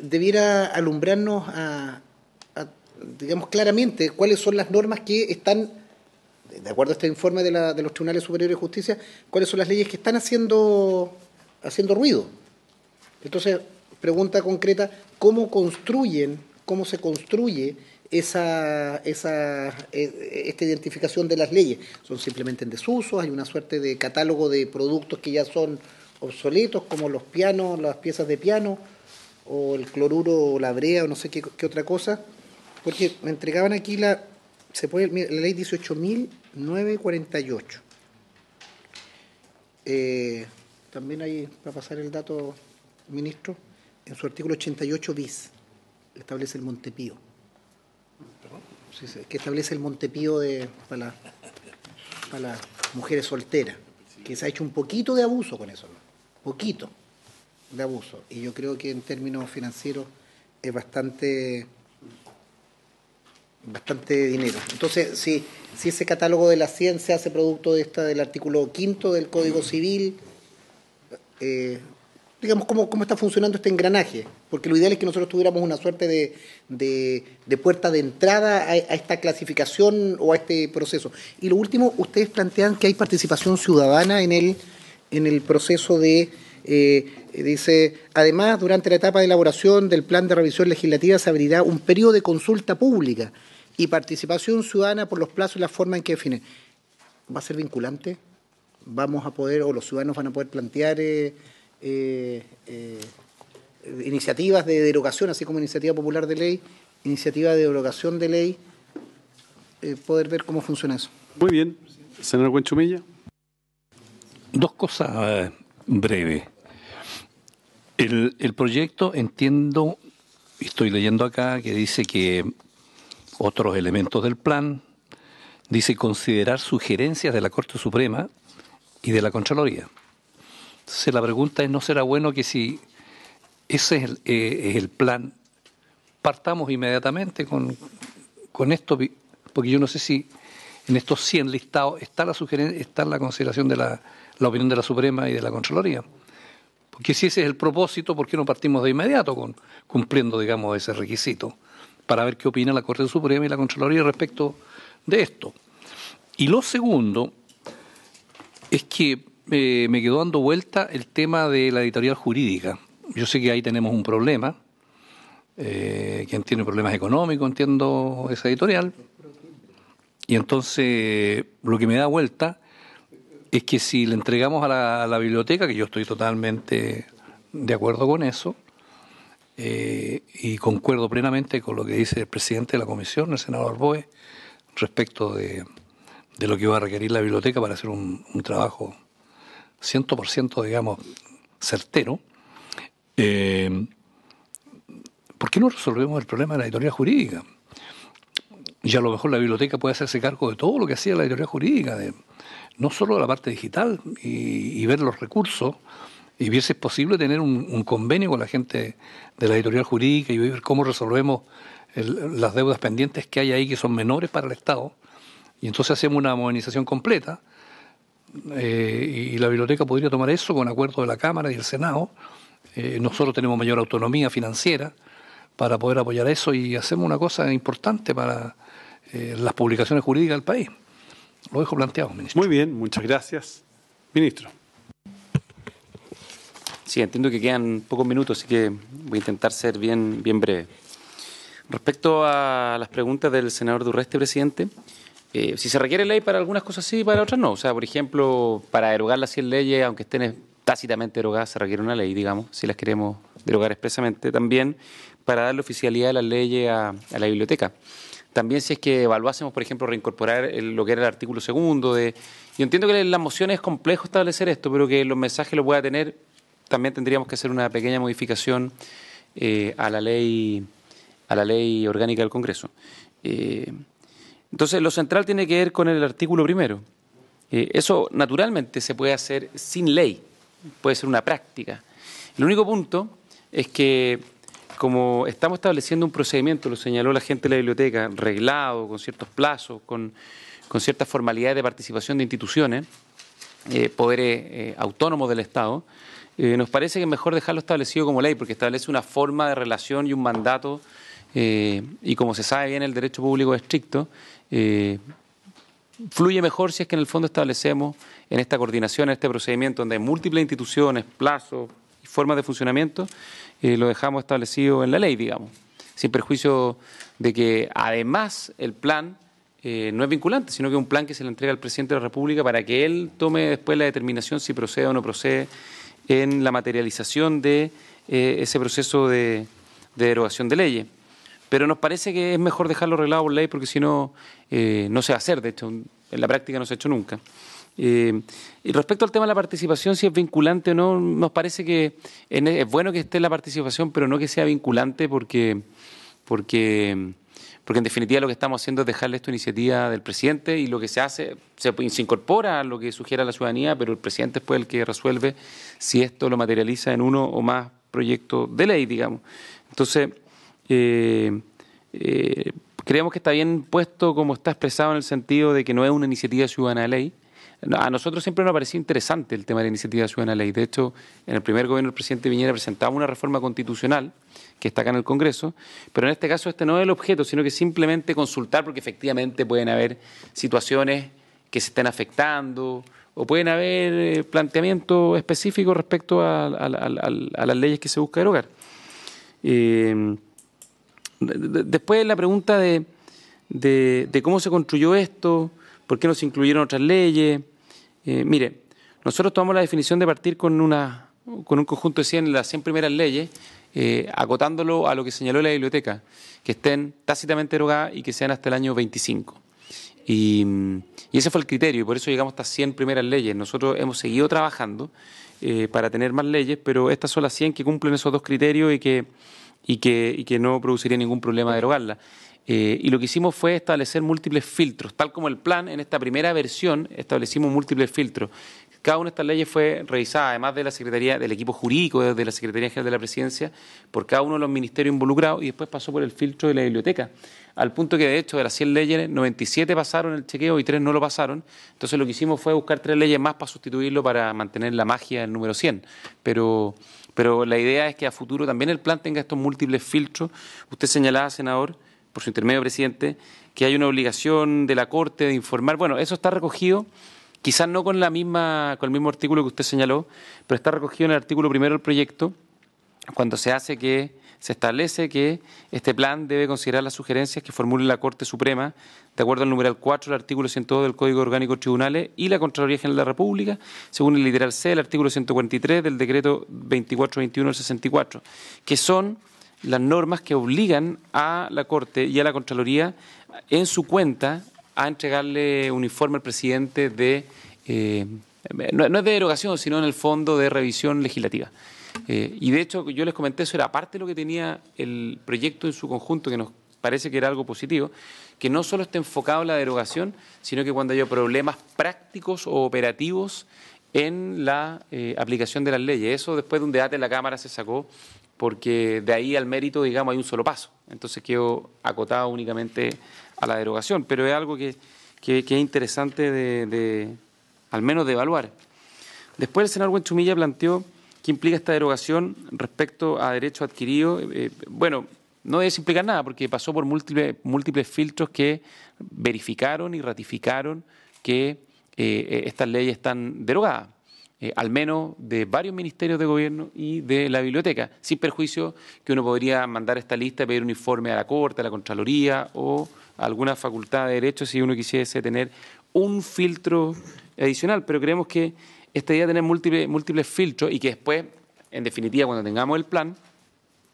debiera alumbrarnos a, digamos claramente, cuáles son las normas que están, de acuerdo a este informe de, los Tribunales Superiores de Justicia, cuáles son las leyes que están haciendo, haciendo ruido. Entonces, pregunta concreta, ¿cómo construyen, cómo se construye esa, esa, e, esta identificación de las leyes? ¿Son simplemente en desuso? ¿Hay una suerte de catálogo de productos que ya son obsoletos, como los pianos, las piezas de piano, o el cloruro o la brea, o no sé qué otra cosa? Porque me entregaban aquí la, se puede, la ley 18.948. Eh, también hay, para pasar el dato, ministro, en su artículo 88 bis, establece el Montepío. Sí, sí, que establece el Montepío de, para, las mujeres solteras, que se ha hecho un poquito de abuso con eso, ¿no? poquito de abuso. Y yo creo que en términos financieros es bastante bastante dinero. Entonces, si, si ese catálogo de la ciencia hace producto de esta, del artículo quinto del Código Civil, eh, digamos, cómo, está funcionando este engranaje, porque lo ideal es que nosotros tuviéramos una suerte de, puerta de entrada a, esta clasificación o a este proceso. Y lo último, ustedes plantean que hay participación ciudadana en el, en el proceso de... Eh, dice, además, durante la etapa de elaboración del plan de revisión legislativa se abrirá un periodo de consulta pública y participación ciudadana por los plazos y la forma en que define. ¿Va a ser vinculante? ¿Vamos a poder, o los ciudadanos van a poder plantear eh, eh, eh, iniciativas de derogación, así como iniciativa popular de ley, iniciativa de derogación de ley? poder ver cómo funciona eso. Muy bien. Senador Guenchumilla. Dos cosas breves. El, el proyecto, entiendo, estoy leyendo acá, que dice que otros elementos del plan, dice considerar sugerencias de la Corte Suprema y de la Contraloría. Entonces la pregunta es, ¿no será bueno que si ese es el, eh, plan, partamos inmediatamente con, esto? Porque yo no sé si en estos 100 listados está la, está la consideración de la, la opinión de la Suprema y de la Contraloría. Porque si ese es el propósito, ¿por qué no partimos de inmediato con, cumpliendo, digamos, ese requisito? para ver qué opina la Corte Suprema y la Contraloría respecto de esto. Y lo segundo es que eh, me quedó dando vuelta el tema de la editorial jurídica. Yo sé que ahí tenemos un problema. Eh, quien tiene problemas económicos, entiendo esa editorial. Y entonces lo que me da vuelta es que si le entregamos a la biblioteca, que yo estoy totalmente de acuerdo con eso, eh, y concuerdo plenamente con lo que dice el presidente de la comisión, el senador Boe, respecto de, lo que va a requerir la biblioteca para hacer un, un trabajo 100%, digamos, certero. Eh, ¿Por qué no resolvemos el problema de la editorial jurídica? Y a lo mejor la biblioteca puede hacerse cargo de todo lo que hacía la editorial jurídica, no solo de la parte digital y ver los recursos, y ver si es posible tener un, convenio con la gente de la editorial jurídica y ver cómo resolvemos las deudas pendientes que hay ahí que son menores para el Estado. Y entonces hacemos una modernización completa eh, y la biblioteca podría tomar eso con acuerdo de la Cámara y el Senado. Eh, nosotros tenemos mayor autonomía financiera para poder apoyar eso y hacemos una cosa importante para eh, las publicaciones jurídicas del país. Lo dejo planteado, ministro. Muy bien, muchas gracias, ministro. Sí, entiendo que quedan pocos minutos, así que voy a intentar ser bien, bien breve. Respecto a las preguntas del senador Durreste, presidente, eh, si se requiere ley para algunas cosas sí y para otras no. O sea, por ejemplo, para derogar las 100 leyes, aunque estén tácitamente derogadas, se requiere una ley, digamos, si las queremos derogar expresamente. También para darle oficialidad a las leyes a, la biblioteca. También si es que evaluásemos, por ejemplo, reincorporar lo que era el artículo segundo de... Yo entiendo que en la moción es complejo establecer esto, pero que los mensajes lo pueda tener también tendríamos que hacer una pequeña modificación eh, a la ley a la ley orgánica del Congreso. Eh, entonces, lo central tiene que ver con el artículo primero. Eh, eso naturalmente se puede hacer sin ley, puede ser una práctica. El único punto es que, como estamos estableciendo un procedimiento, lo señaló la gente de la biblioteca, reglado, con ciertos plazos, con, con ciertas formalidades de participación de instituciones, poderes autónomos del Estado, eh, nos parece que es mejor dejarlo establecido como ley, porque establece una forma de relación y un mandato, eh, y como se sabe bien el derecho público estricto, eh, fluye mejor si es que en el fondo establecemos en esta coordinación, en este procedimiento donde hay múltiples instituciones, plazos y formas de funcionamiento, lo dejamos establecido en la ley, digamos, sin perjuicio de que además el plan... no es vinculante, sino que es un plan que se le entrega al presidente de la República para que él tome después la determinación si procede o no procede en la materialización de eh, ese proceso de, derogación de leyes. Pero nos parece que es mejor dejarlo arreglado por ley porque si no, eh, no se va a hacer. De hecho, en la práctica no se ha hecho nunca. Eh, y respecto al tema de la participación, si es vinculante o no, nos parece que es bueno que esté la participación, pero no que sea vinculante porque, porque porque en definitiva lo que estamos haciendo es dejarle esta iniciativa del presidente y lo que se hace, se, incorpora a lo que sugiera la ciudadanía, pero el presidente es pues el que resuelve si esto lo materializa en uno o más proyectos de ley, digamos. Entonces, eh, eh, creemos que está bien puesto como está expresado en el sentido de que no es una iniciativa ciudadana de ley. A nosotros siempre nos ha parecido interesante el tema de la iniciativa ciudadana de ley. De hecho, en el primer gobierno el presidente Piñera presentaba una reforma constitucional que está acá en el Congreso, pero en este caso este no es el objeto, sino que simplemente consultar, porque efectivamente pueden haber situaciones que se estén afectando o pueden haber eh, planteamientos específicos respecto a, las leyes que se busca derogar. Em, después la pregunta de, cómo se construyó esto, por qué no se incluyeron otras leyes. Eh, mire, nosotros tomamos la definición de partir con, con un conjunto de 100, las 100 primeras leyes, eh, a lo que señaló la biblioteca, que estén tácitamente erogadas y que sean hasta el año 25. Y, ese fue el criterio, y por eso llegamos a 100 primeras leyes. Nosotros hemos seguido trabajando eh, para tener más leyes, pero estas son las 100 que cumplen esos dos criterios y que, no produciría ningún problema derogarlas. Eh, y lo que hicimos fue establecer múltiples filtros, tal como el plan en esta primera versión establecimos múltiples filtros. Cada una de estas leyes fue revisada, además de la Secretaría, del equipo jurídico de la Secretaría General de la Presidencia, por cada uno de los ministerios involucrados y después pasó por el filtro de la biblioteca. Al punto que, de hecho, de las 100 leyes, 97 pasaron el chequeo y 3 no lo pasaron. Entonces, lo que hicimos fue buscar tres leyes más para sustituirlo, para mantener la magia del número 100. Pero, pero la idea es que a futuro también el plan tenga estos múltiples filtros. Usted señalaba, senador, por su intermedio, presidente, que hay una obligación de la Corte de informar. Bueno, eso está recogido quizás no con, la misma, con el mismo artículo que usted señaló, pero está recogido en el artículo primero del proyecto, cuando se hace que se establece que este plan debe considerar las sugerencias que formule la Corte Suprema, de acuerdo al numeral 4 del artículo 102 del Código Orgánico Tribunales y la Contraloría General de la República, según el literal C del artículo 143 del decreto 2421 del 64, que son las normas que obligan a la Corte y a la Contraloría en su cuenta a entregarle informe al presidente de, eh, no, es de derogación, sino en el fondo de revisión legislativa. Eh, y de hecho, yo les comenté, eso era parte de lo que tenía el proyecto en su conjunto, que nos parece que era algo positivo, que no solo está enfocado en la derogación, sino que cuando haya problemas prácticos o operativos en la eh, aplicación de las leyes. Eso después de un debate en la Cámara se sacó porque de ahí al mérito, digamos, hay un solo paso. Entonces quedó acotado únicamente a la derogación, pero es algo que, que, es interesante de, al menos de evaluar. Después el senador Huenchumilla planteó qué implica esta derogación respecto a derecho adquirido. Eh, eh, bueno, no debe implicar nada porque pasó por múltiples, múltiples filtros que verificaron y ratificaron que eh, estas leyes están derogadas. al menos de varios ministerios de gobierno y de la biblioteca, sin perjuicio que uno podría mandar esta lista y pedir un informe a la Corte, a la Contraloría o alguna facultad de derecho si uno quisiese tener un filtro adicional, pero creemos que esta idea de tener múltiples, múltiples filtros y que después, en definitiva, cuando tengamos el plan,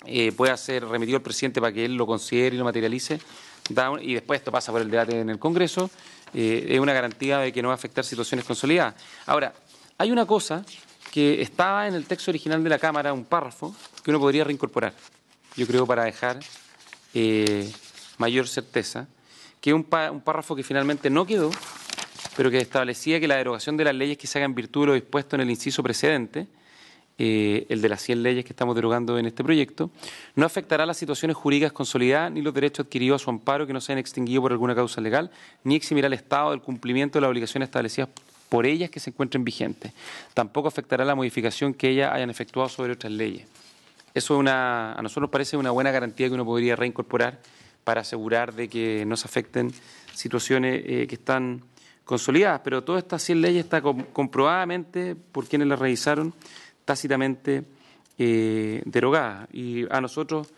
eh, pueda ser remitido al presidente para que él lo considere y lo materialice, y después esto pasa por el debate en el Congreso, eh, es una garantía de que no va a afectar situaciones consolidadas. Ahora, hay una cosa que estaba en el texto original de la Cámara, un párrafo, que uno podría reincorporar, yo creo, para dejar eh, mayor certeza que un, párrafo que finalmente no quedó, pero que establecía que la derogación de las leyes que se hagan en virtud de lo dispuesto en el inciso precedente, eh, el de las 100 leyes que estamos derogando en este proyecto, no afectará las situaciones jurídicas consolidadas ni los derechos adquiridos a su amparo que no se hayan extinguido por alguna causa legal, ni eximirá al Estado del cumplimiento de las obligaciones establecidas por ellas que se encuentren vigentes. Tampoco afectará la modificación que ellas hayan efectuado sobre otras leyes. Eso a nosotros nos parece una buena garantía que uno podría reincorporar para asegurar de que no se afecten situaciones eh, que están consolidadas. Pero todas estas 100 leyes está comprobadamente, por quienes las revisaron, tácitamente eh, derogadas. Y a nosotros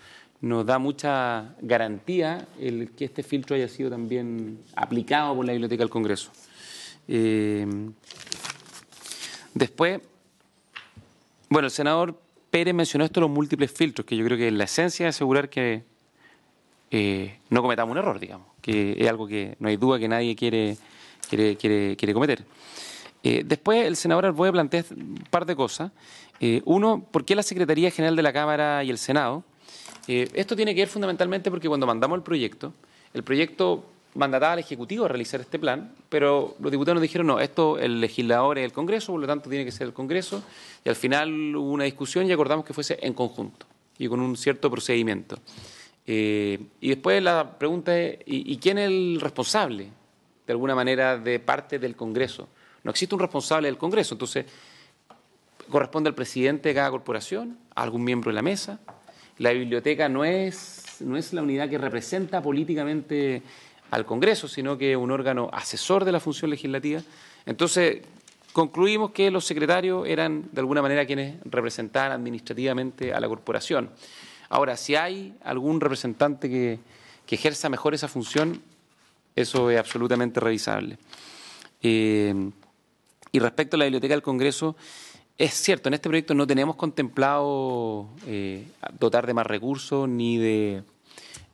nos da mucha garantía el que este filtro haya sido también aplicado por la Biblioteca del Congreso. Eh, después, bueno, el senador Pérez mencionó esto, los múltiples filtros, que yo creo que es la esencia de asegurar que eh, no cometamos un error, digamos, que es algo que no hay duda que nadie quiere, quiere, quiere, cometer. Eh, después, el senador Arboe plantea un par de cosas. Eh, uno, ¿por qué la Secretaría General de la Cámara y el Senado? esto tiene que ver fundamentalmente porque cuando mandamos el proyecto, el proyecto mandataba al Ejecutivo a realizar este plan, pero los diputados nos dijeron, no, esto el legislador es el Congreso, por lo tanto tiene que ser el Congreso, y al final hubo una discusión y acordamos que fuese en conjunto y con un cierto procedimiento. Eh, y después la pregunta es, ¿y, quién es el responsable, de alguna manera, de parte del Congreso? No existe un responsable del Congreso, entonces corresponde al presidente de cada corporación, a algún miembro de la mesa. La biblioteca no es, no es la unidad que representa políticamente al Congreso, sino que es un órgano asesor de la función legislativa. Entonces, concluimos que los secretarios eran, de alguna manera, quienes representaban administrativamente a la corporación. Ahora, si hay algún representante que, ejerza mejor esa función, eso es absolutamente revisable. Eh, y respecto a la Biblioteca del Congreso, es cierto, en este proyecto no tenemos contemplado eh, dotar de más recursos ni de,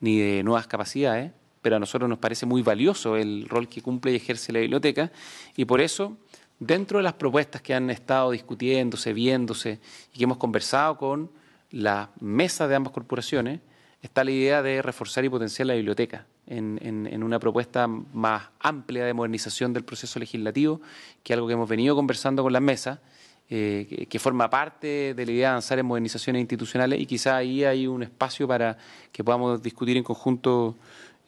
ni de nuevas capacidades, pero a nosotros nos parece muy valioso el rol que cumple y ejerce la biblioteca y por eso, dentro de las propuestas que han estado discutiéndose, viéndose y que hemos conversado con la mesa de ambas corporaciones, está la idea de reforzar y potenciar la biblioteca en, una propuesta más amplia de modernización del proceso legislativo, que es algo que hemos venido conversando con las mesas, eh, que, forma parte de la idea de avanzar en modernizaciones institucionales y quizá ahí hay un espacio para que podamos discutir en conjunto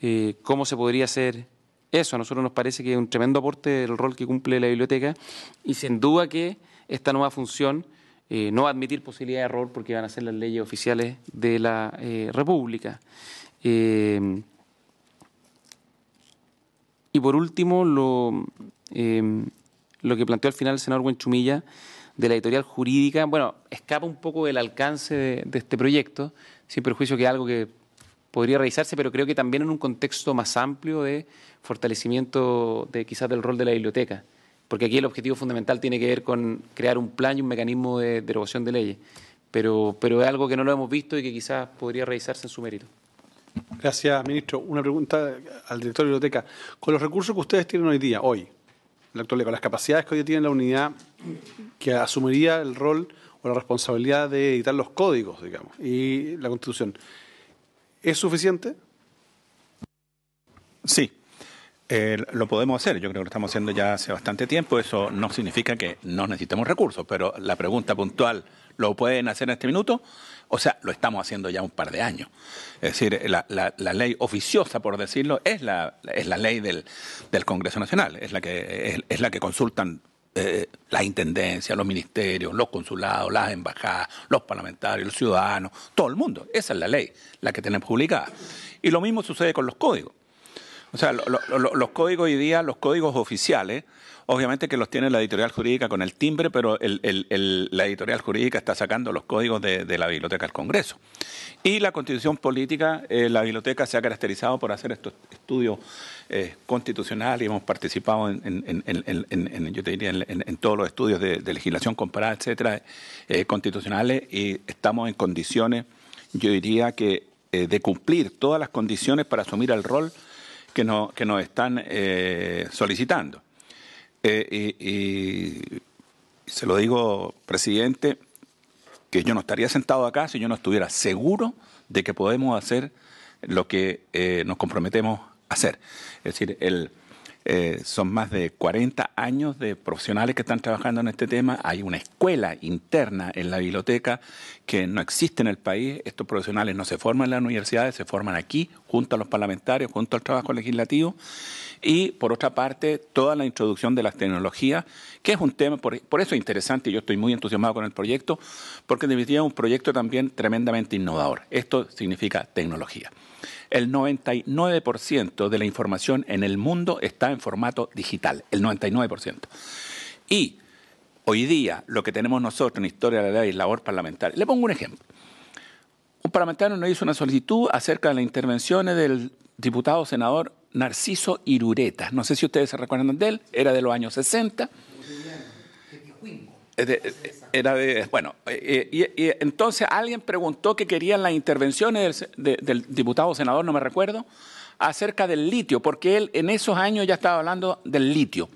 eh, cómo se podría hacer eso. A nosotros nos parece que es un tremendo aporte el rol que cumple la biblioteca y sin duda que esta nueva función eh, no admitir posibilidad de error porque van a ser las leyes oficiales de la eh, República. Eh, y por último, lo, em, lo que planteó al final el senador Buenchumilla de la editorial jurídica, bueno, escapa un poco del alcance de, este proyecto, sin perjuicio que es algo que podría revisarse, pero creo que también en un contexto más amplio de fortalecimiento de quizás del rol de la biblioteca porque aquí el objetivo fundamental tiene que ver con crear un plan y un mecanismo de derogación de leyes. Pero, pero es algo que no lo hemos visto y que quizás podría revisarse en su mérito. Gracias, ministro. Una pregunta al director de biblioteca. Con los recursos que ustedes tienen hoy día, hoy, la actualidad, con las capacidades que hoy tiene la unidad que asumiría el rol o la responsabilidad de editar los códigos, digamos, y la Constitución, ¿es suficiente? Sí, eh, lo podemos hacer, yo creo que lo estamos haciendo ya hace bastante tiempo, eso no significa que no necesitemos recursos, pero la pregunta puntual, ¿lo pueden hacer en este minuto? O sea, lo estamos haciendo ya un par de años. Es decir, la, ley oficiosa, por decirlo, es la, es la ley del, Congreso Nacional, es la que, es, la que consultan eh, las intendencias, los ministerios, los consulados, las embajadas, los parlamentarios, los ciudadanos, todo el mundo. Esa es la ley, la que tenemos publicada. Y lo mismo sucede con los códigos. O sea, los códigos hoy día, los códigos oficiales, obviamente que los tiene la editorial jurídica con el timbre, pero la editorial jurídica está sacando los códigos de, la biblioteca del Congreso. Y la constitución política, eh, la biblioteca se ha caracterizado por hacer estos estudios eh, constitucionales y hemos participado en, en, yo diría, en, todos los estudios de, legislación comparada, etcétera, eh, constitucionales y estamos en condiciones, yo diría que de cumplir todas las condiciones para asumir el rol que, que nos están eh, solicitando. Eh, y, se lo digo, presidente, que yo no estaría sentado acá si yo no estuviera seguro de que podemos hacer lo que eh, nos comprometemos a hacer. Es decir, el eh, son más de 40 años de profesionales que están trabajando en este tema. Hay una escuela interna en la biblioteca que no existe en el país. Estos profesionales no se forman en las universidades, se forman aquí, junto a los parlamentarios, junto al trabajo legislativo. Y por otra parte, toda la introducción de las tecnologías, que es un tema, por, por eso es interesante, y yo estoy muy entusiasmado con el proyecto, porque en definitiva es un proyecto también tremendamente innovador. Esto significa tecnología el 99% de la información en el mundo está en formato digital, el 99%. Y hoy día lo que tenemos nosotros en historia de la ley, labor parlamentaria, le pongo un ejemplo. Un parlamentario nos hizo una solicitud acerca de las intervenciones del diputado senador Narciso Irureta. No sé si ustedes se recuerdan de él, era de los años 60. Eh, eh, era de, bueno, eh, y, entonces alguien preguntó que querían las intervenciones del, del diputado o senador, no me recuerdo, acerca del litio, porque él en esos años ya estaba hablando del litio.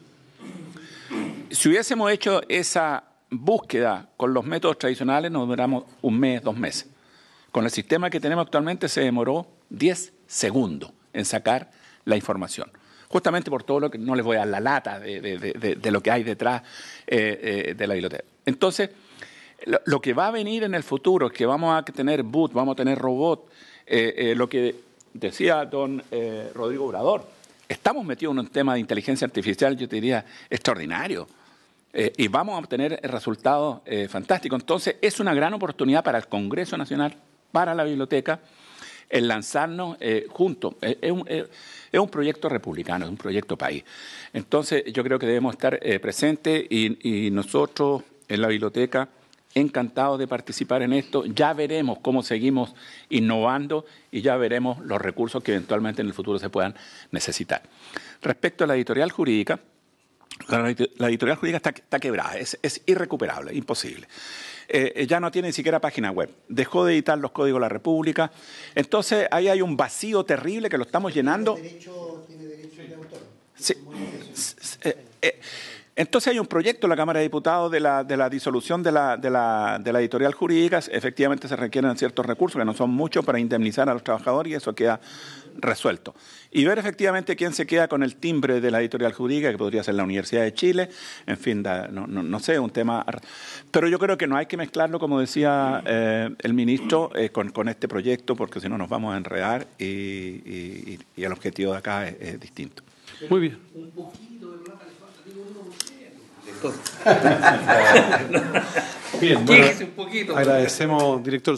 Si hubiésemos hecho esa búsqueda con los métodos tradicionales, nos duramos un mes, dos meses. Con el sistema que tenemos actualmente se demoró 10 segundos en sacar la información justamente por todo lo que no les voy a dar la lata de, lo que hay detrás eh, eh, de la biblioteca. Entonces, lo, que va a venir en el futuro es que vamos a tener boot, vamos a tener robot, eh, lo que decía don Rodrigo Obrador. Estamos metidos en un tema de inteligencia artificial, yo te diría, extraordinario. y vamos a obtener resultados fantásticos. Entonces, es una gran oportunidad para el Congreso Nacional, para la biblioteca, el lanzarnos eh, juntos. Eh, eh, es, un, proyecto republicano, es un proyecto país. Entonces, yo creo que debemos estar presentes y, y nosotros en la biblioteca encantados de participar en esto. Ya veremos cómo seguimos innovando y ya veremos los recursos que eventualmente en el futuro se puedan necesitar. Respecto a la editorial jurídica, la, editorial jurídica está, quebrada, es, irrecuperable, imposible. Eh, eh, ya no tiene ni siquiera página web, dejó de editar los códigos de la República. Entonces ahí hay un vacío terrible que lo estamos llenando. ¿Tiene derecho, autor? Sí. Entonces hay un proyecto en la Cámara de Diputados de la, de la disolución de la, de, la, editorial jurídica. Efectivamente se requieren ciertos recursos, que no son muchos, para indemnizar a los trabajadores y eso queda resuelto. Y ver efectivamente quién se queda con el timbre de la editorial jurídica, que podría ser la Universidad de Chile, en fin, no, no, no, sé, un tema... Pero yo creo que no hay que mezclarlo, como decía eh, el ministro, eh, con, este proyecto, porque si no nos vamos a enredar y, el objetivo de acá es distinto. Muy bien. [LAUGHS] Bien, Agradecemos, director.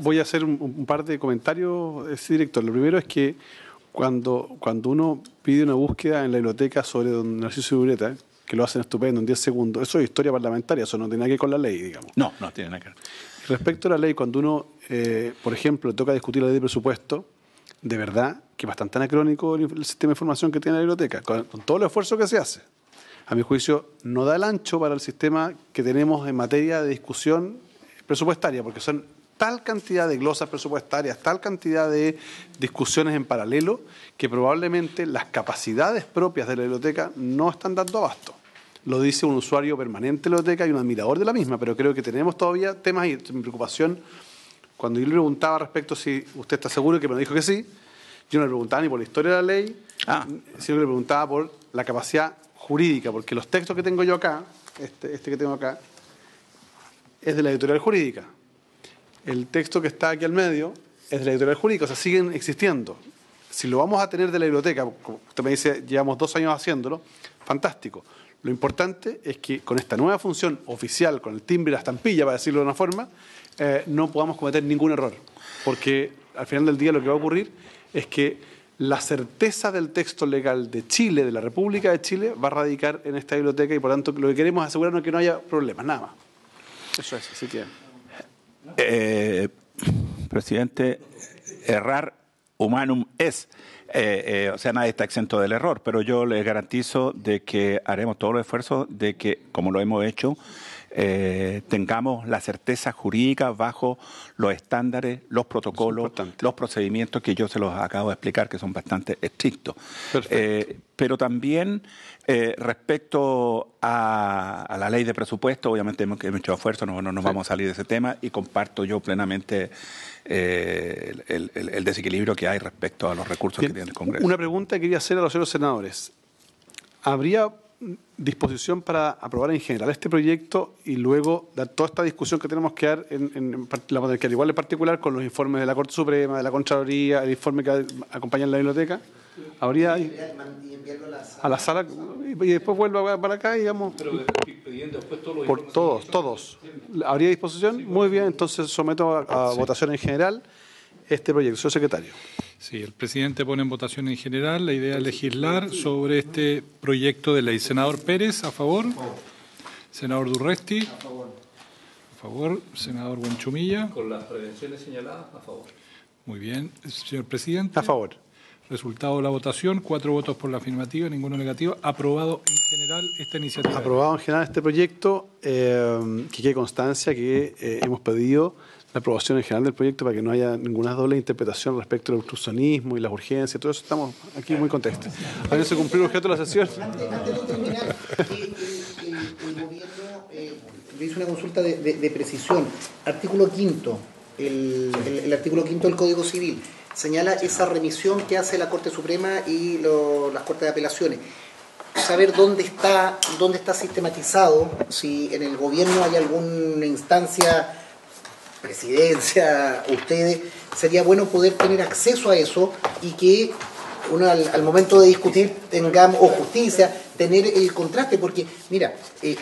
voy a hacer un, par de comentarios, eh, director. Lo primero es que cuando, cuando uno pide una búsqueda en la biblioteca sobre don Narciso Ureta, que lo hacen estupendo en 10 segundos, eso es historia parlamentaria, eso no tiene nada que ver con la ley, digamos. No, no tiene nada que ver. Respecto a la ley, cuando uno, eh, por ejemplo, toca discutir la ley de presupuesto, de verdad que es bastante anacrónico el, sistema de información que tiene la biblioteca, con todo el esfuerzo que se hace a mi juicio, no da el ancho para el sistema que tenemos en materia de discusión presupuestaria, porque son tal cantidad de glosas presupuestarias, tal cantidad de discusiones en paralelo, que probablemente las capacidades propias de la biblioteca no están dando abasto. Lo dice un usuario permanente de la biblioteca y un admirador de la misma, pero creo que tenemos todavía temas y mi preocupación, cuando yo le preguntaba respecto si usted está seguro que me dijo que sí, yo no le preguntaba ni por la historia de la ley, ah. sino que le preguntaba por la capacidad jurídica, porque los textos que tengo yo acá, este, este, que tengo acá, es de la editorial jurídica. El texto que está aquí al medio es de la editorial jurídica, o sea, siguen existiendo. Si lo vamos a tener de la biblioteca, como usted me dice, llevamos dos años haciéndolo, fantástico. Lo importante es que con esta nueva función oficial, con el timbre y la estampilla, para decirlo de una forma, eh, no podamos cometer ningún error. Porque al final del día lo que va a ocurrir es que la certeza del texto legal de Chile, de la República de Chile, va a radicar en esta biblioteca y por tanto lo que queremos es asegurarnos que no haya problemas, nada más. Eso es, así que... Eh, presidente, errar humanum es. Eh, eh, o sea, nadie está exento del error, pero yo les garantizo de que haremos todos los esfuerzos de que, como lo hemos hecho, eh, tengamos la certeza jurídica bajo los estándares, los protocolos, los procedimientos que yo se los acabo de explicar, que son bastante estrictos. Eh, pero también eh, respecto a, la ley de presupuesto, obviamente hemos, hecho esfuerzo, no, nos vamos a salir de ese tema y comparto yo plenamente el, desequilibrio que hay respecto a los recursos que tiene el Congreso. Una pregunta que quería hacer a los señores senadores. ¿Habría disposición para aprobar en general este proyecto y luego dar toda esta discusión que tenemos que dar, en, la que igual en particular con los informes de la Corte Suprema, de la Contraloría, el informe que acompaña en la biblioteca. Habría a la sala, y después vuelvo para acá y vamos por todos, todos. ¿Habría disposición? Muy bien, entonces someto a, votación en general este proyecto. Señor secretario. Sí, el presidente pone en votación en general la idea de legislar sobre este proyecto de ley. Senador Pérez, a favor. Senador Durresti. A favor. Senador Buenchumilla. Con las prevenciones señaladas, a favor. Muy bien. Señor presidente. A favor. Resultado de la votación, cuatro votos por la afirmativa, ninguno negativo. Aprobado en general esta iniciativa. Aprobado en general este proyecto. Eh, que quede constancia que eh, hemos pedido la aprobación en general del proyecto para que no haya ninguna doble interpretación respecto al obstruccionismo y las urgencias, todo eso estamos aquí muy contestes. ...había se cumplió el objeto de la sesión? Antes, de terminar, el, gobierno eh, hizo una consulta de, precisión. Artículo quinto, el, artículo quinto del Código Civil señala esa remisión que hace la Corte Suprema y las Cortes de Apelaciones saber dónde está, dónde está sistematizado, si en el gobierno hay alguna instancia presidencia, ustedes, sería bueno poder tener acceso a eso y que uno al, momento de discutir tengamos, o justicia, tener el contraste, porque mira, eh,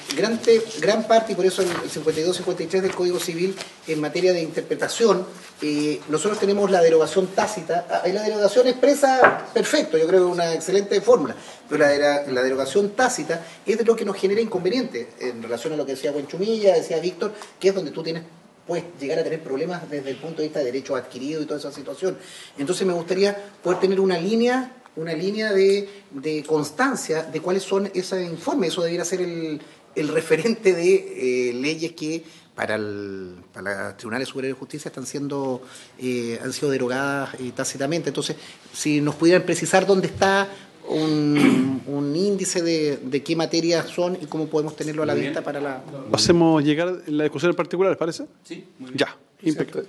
gran, parte, y por eso el, 52-53 del Código Civil en materia de interpretación, eh, nosotros tenemos la derogación tácita, hay ah, la derogación expresa, perfecto, yo creo que es una excelente fórmula, pero la, la, la, derogación tácita es de lo que nos genera inconveniente en relación a lo que decía Buenchumilla, decía Víctor, que es donde tú tienes puedes llegar a tener problemas desde el punto de vista de derecho adquirido y toda esa situación. Entonces me gustaría poder tener una línea una línea de, de constancia de cuáles son esos informes. Eso debiera ser el, el referente de eh, leyes que para, el, para los tribunales superiores de justicia están siendo, eh, han sido derogadas eh, tácitamente. Entonces, si nos pudieran precisar dónde está un, índice de, qué materias son y cómo podemos tenerlo a la vista para la... hacemos llegar la discusión en particular, parece? Sí, Ya.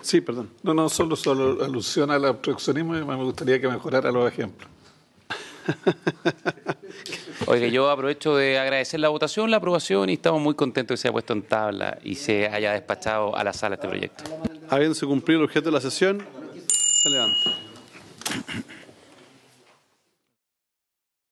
sí, perdón. No, no, solo, solo alusión al abstraccionismo y me gustaría que mejorara los ejemplos. [LAUGHS] Oye, yo aprovecho de agradecer la votación, la aprobación y estamos muy contentos que se haya puesto en tabla y se haya despachado a la sala este proyecto. Habiéndose cumplido el objeto de la sesión, se levanta.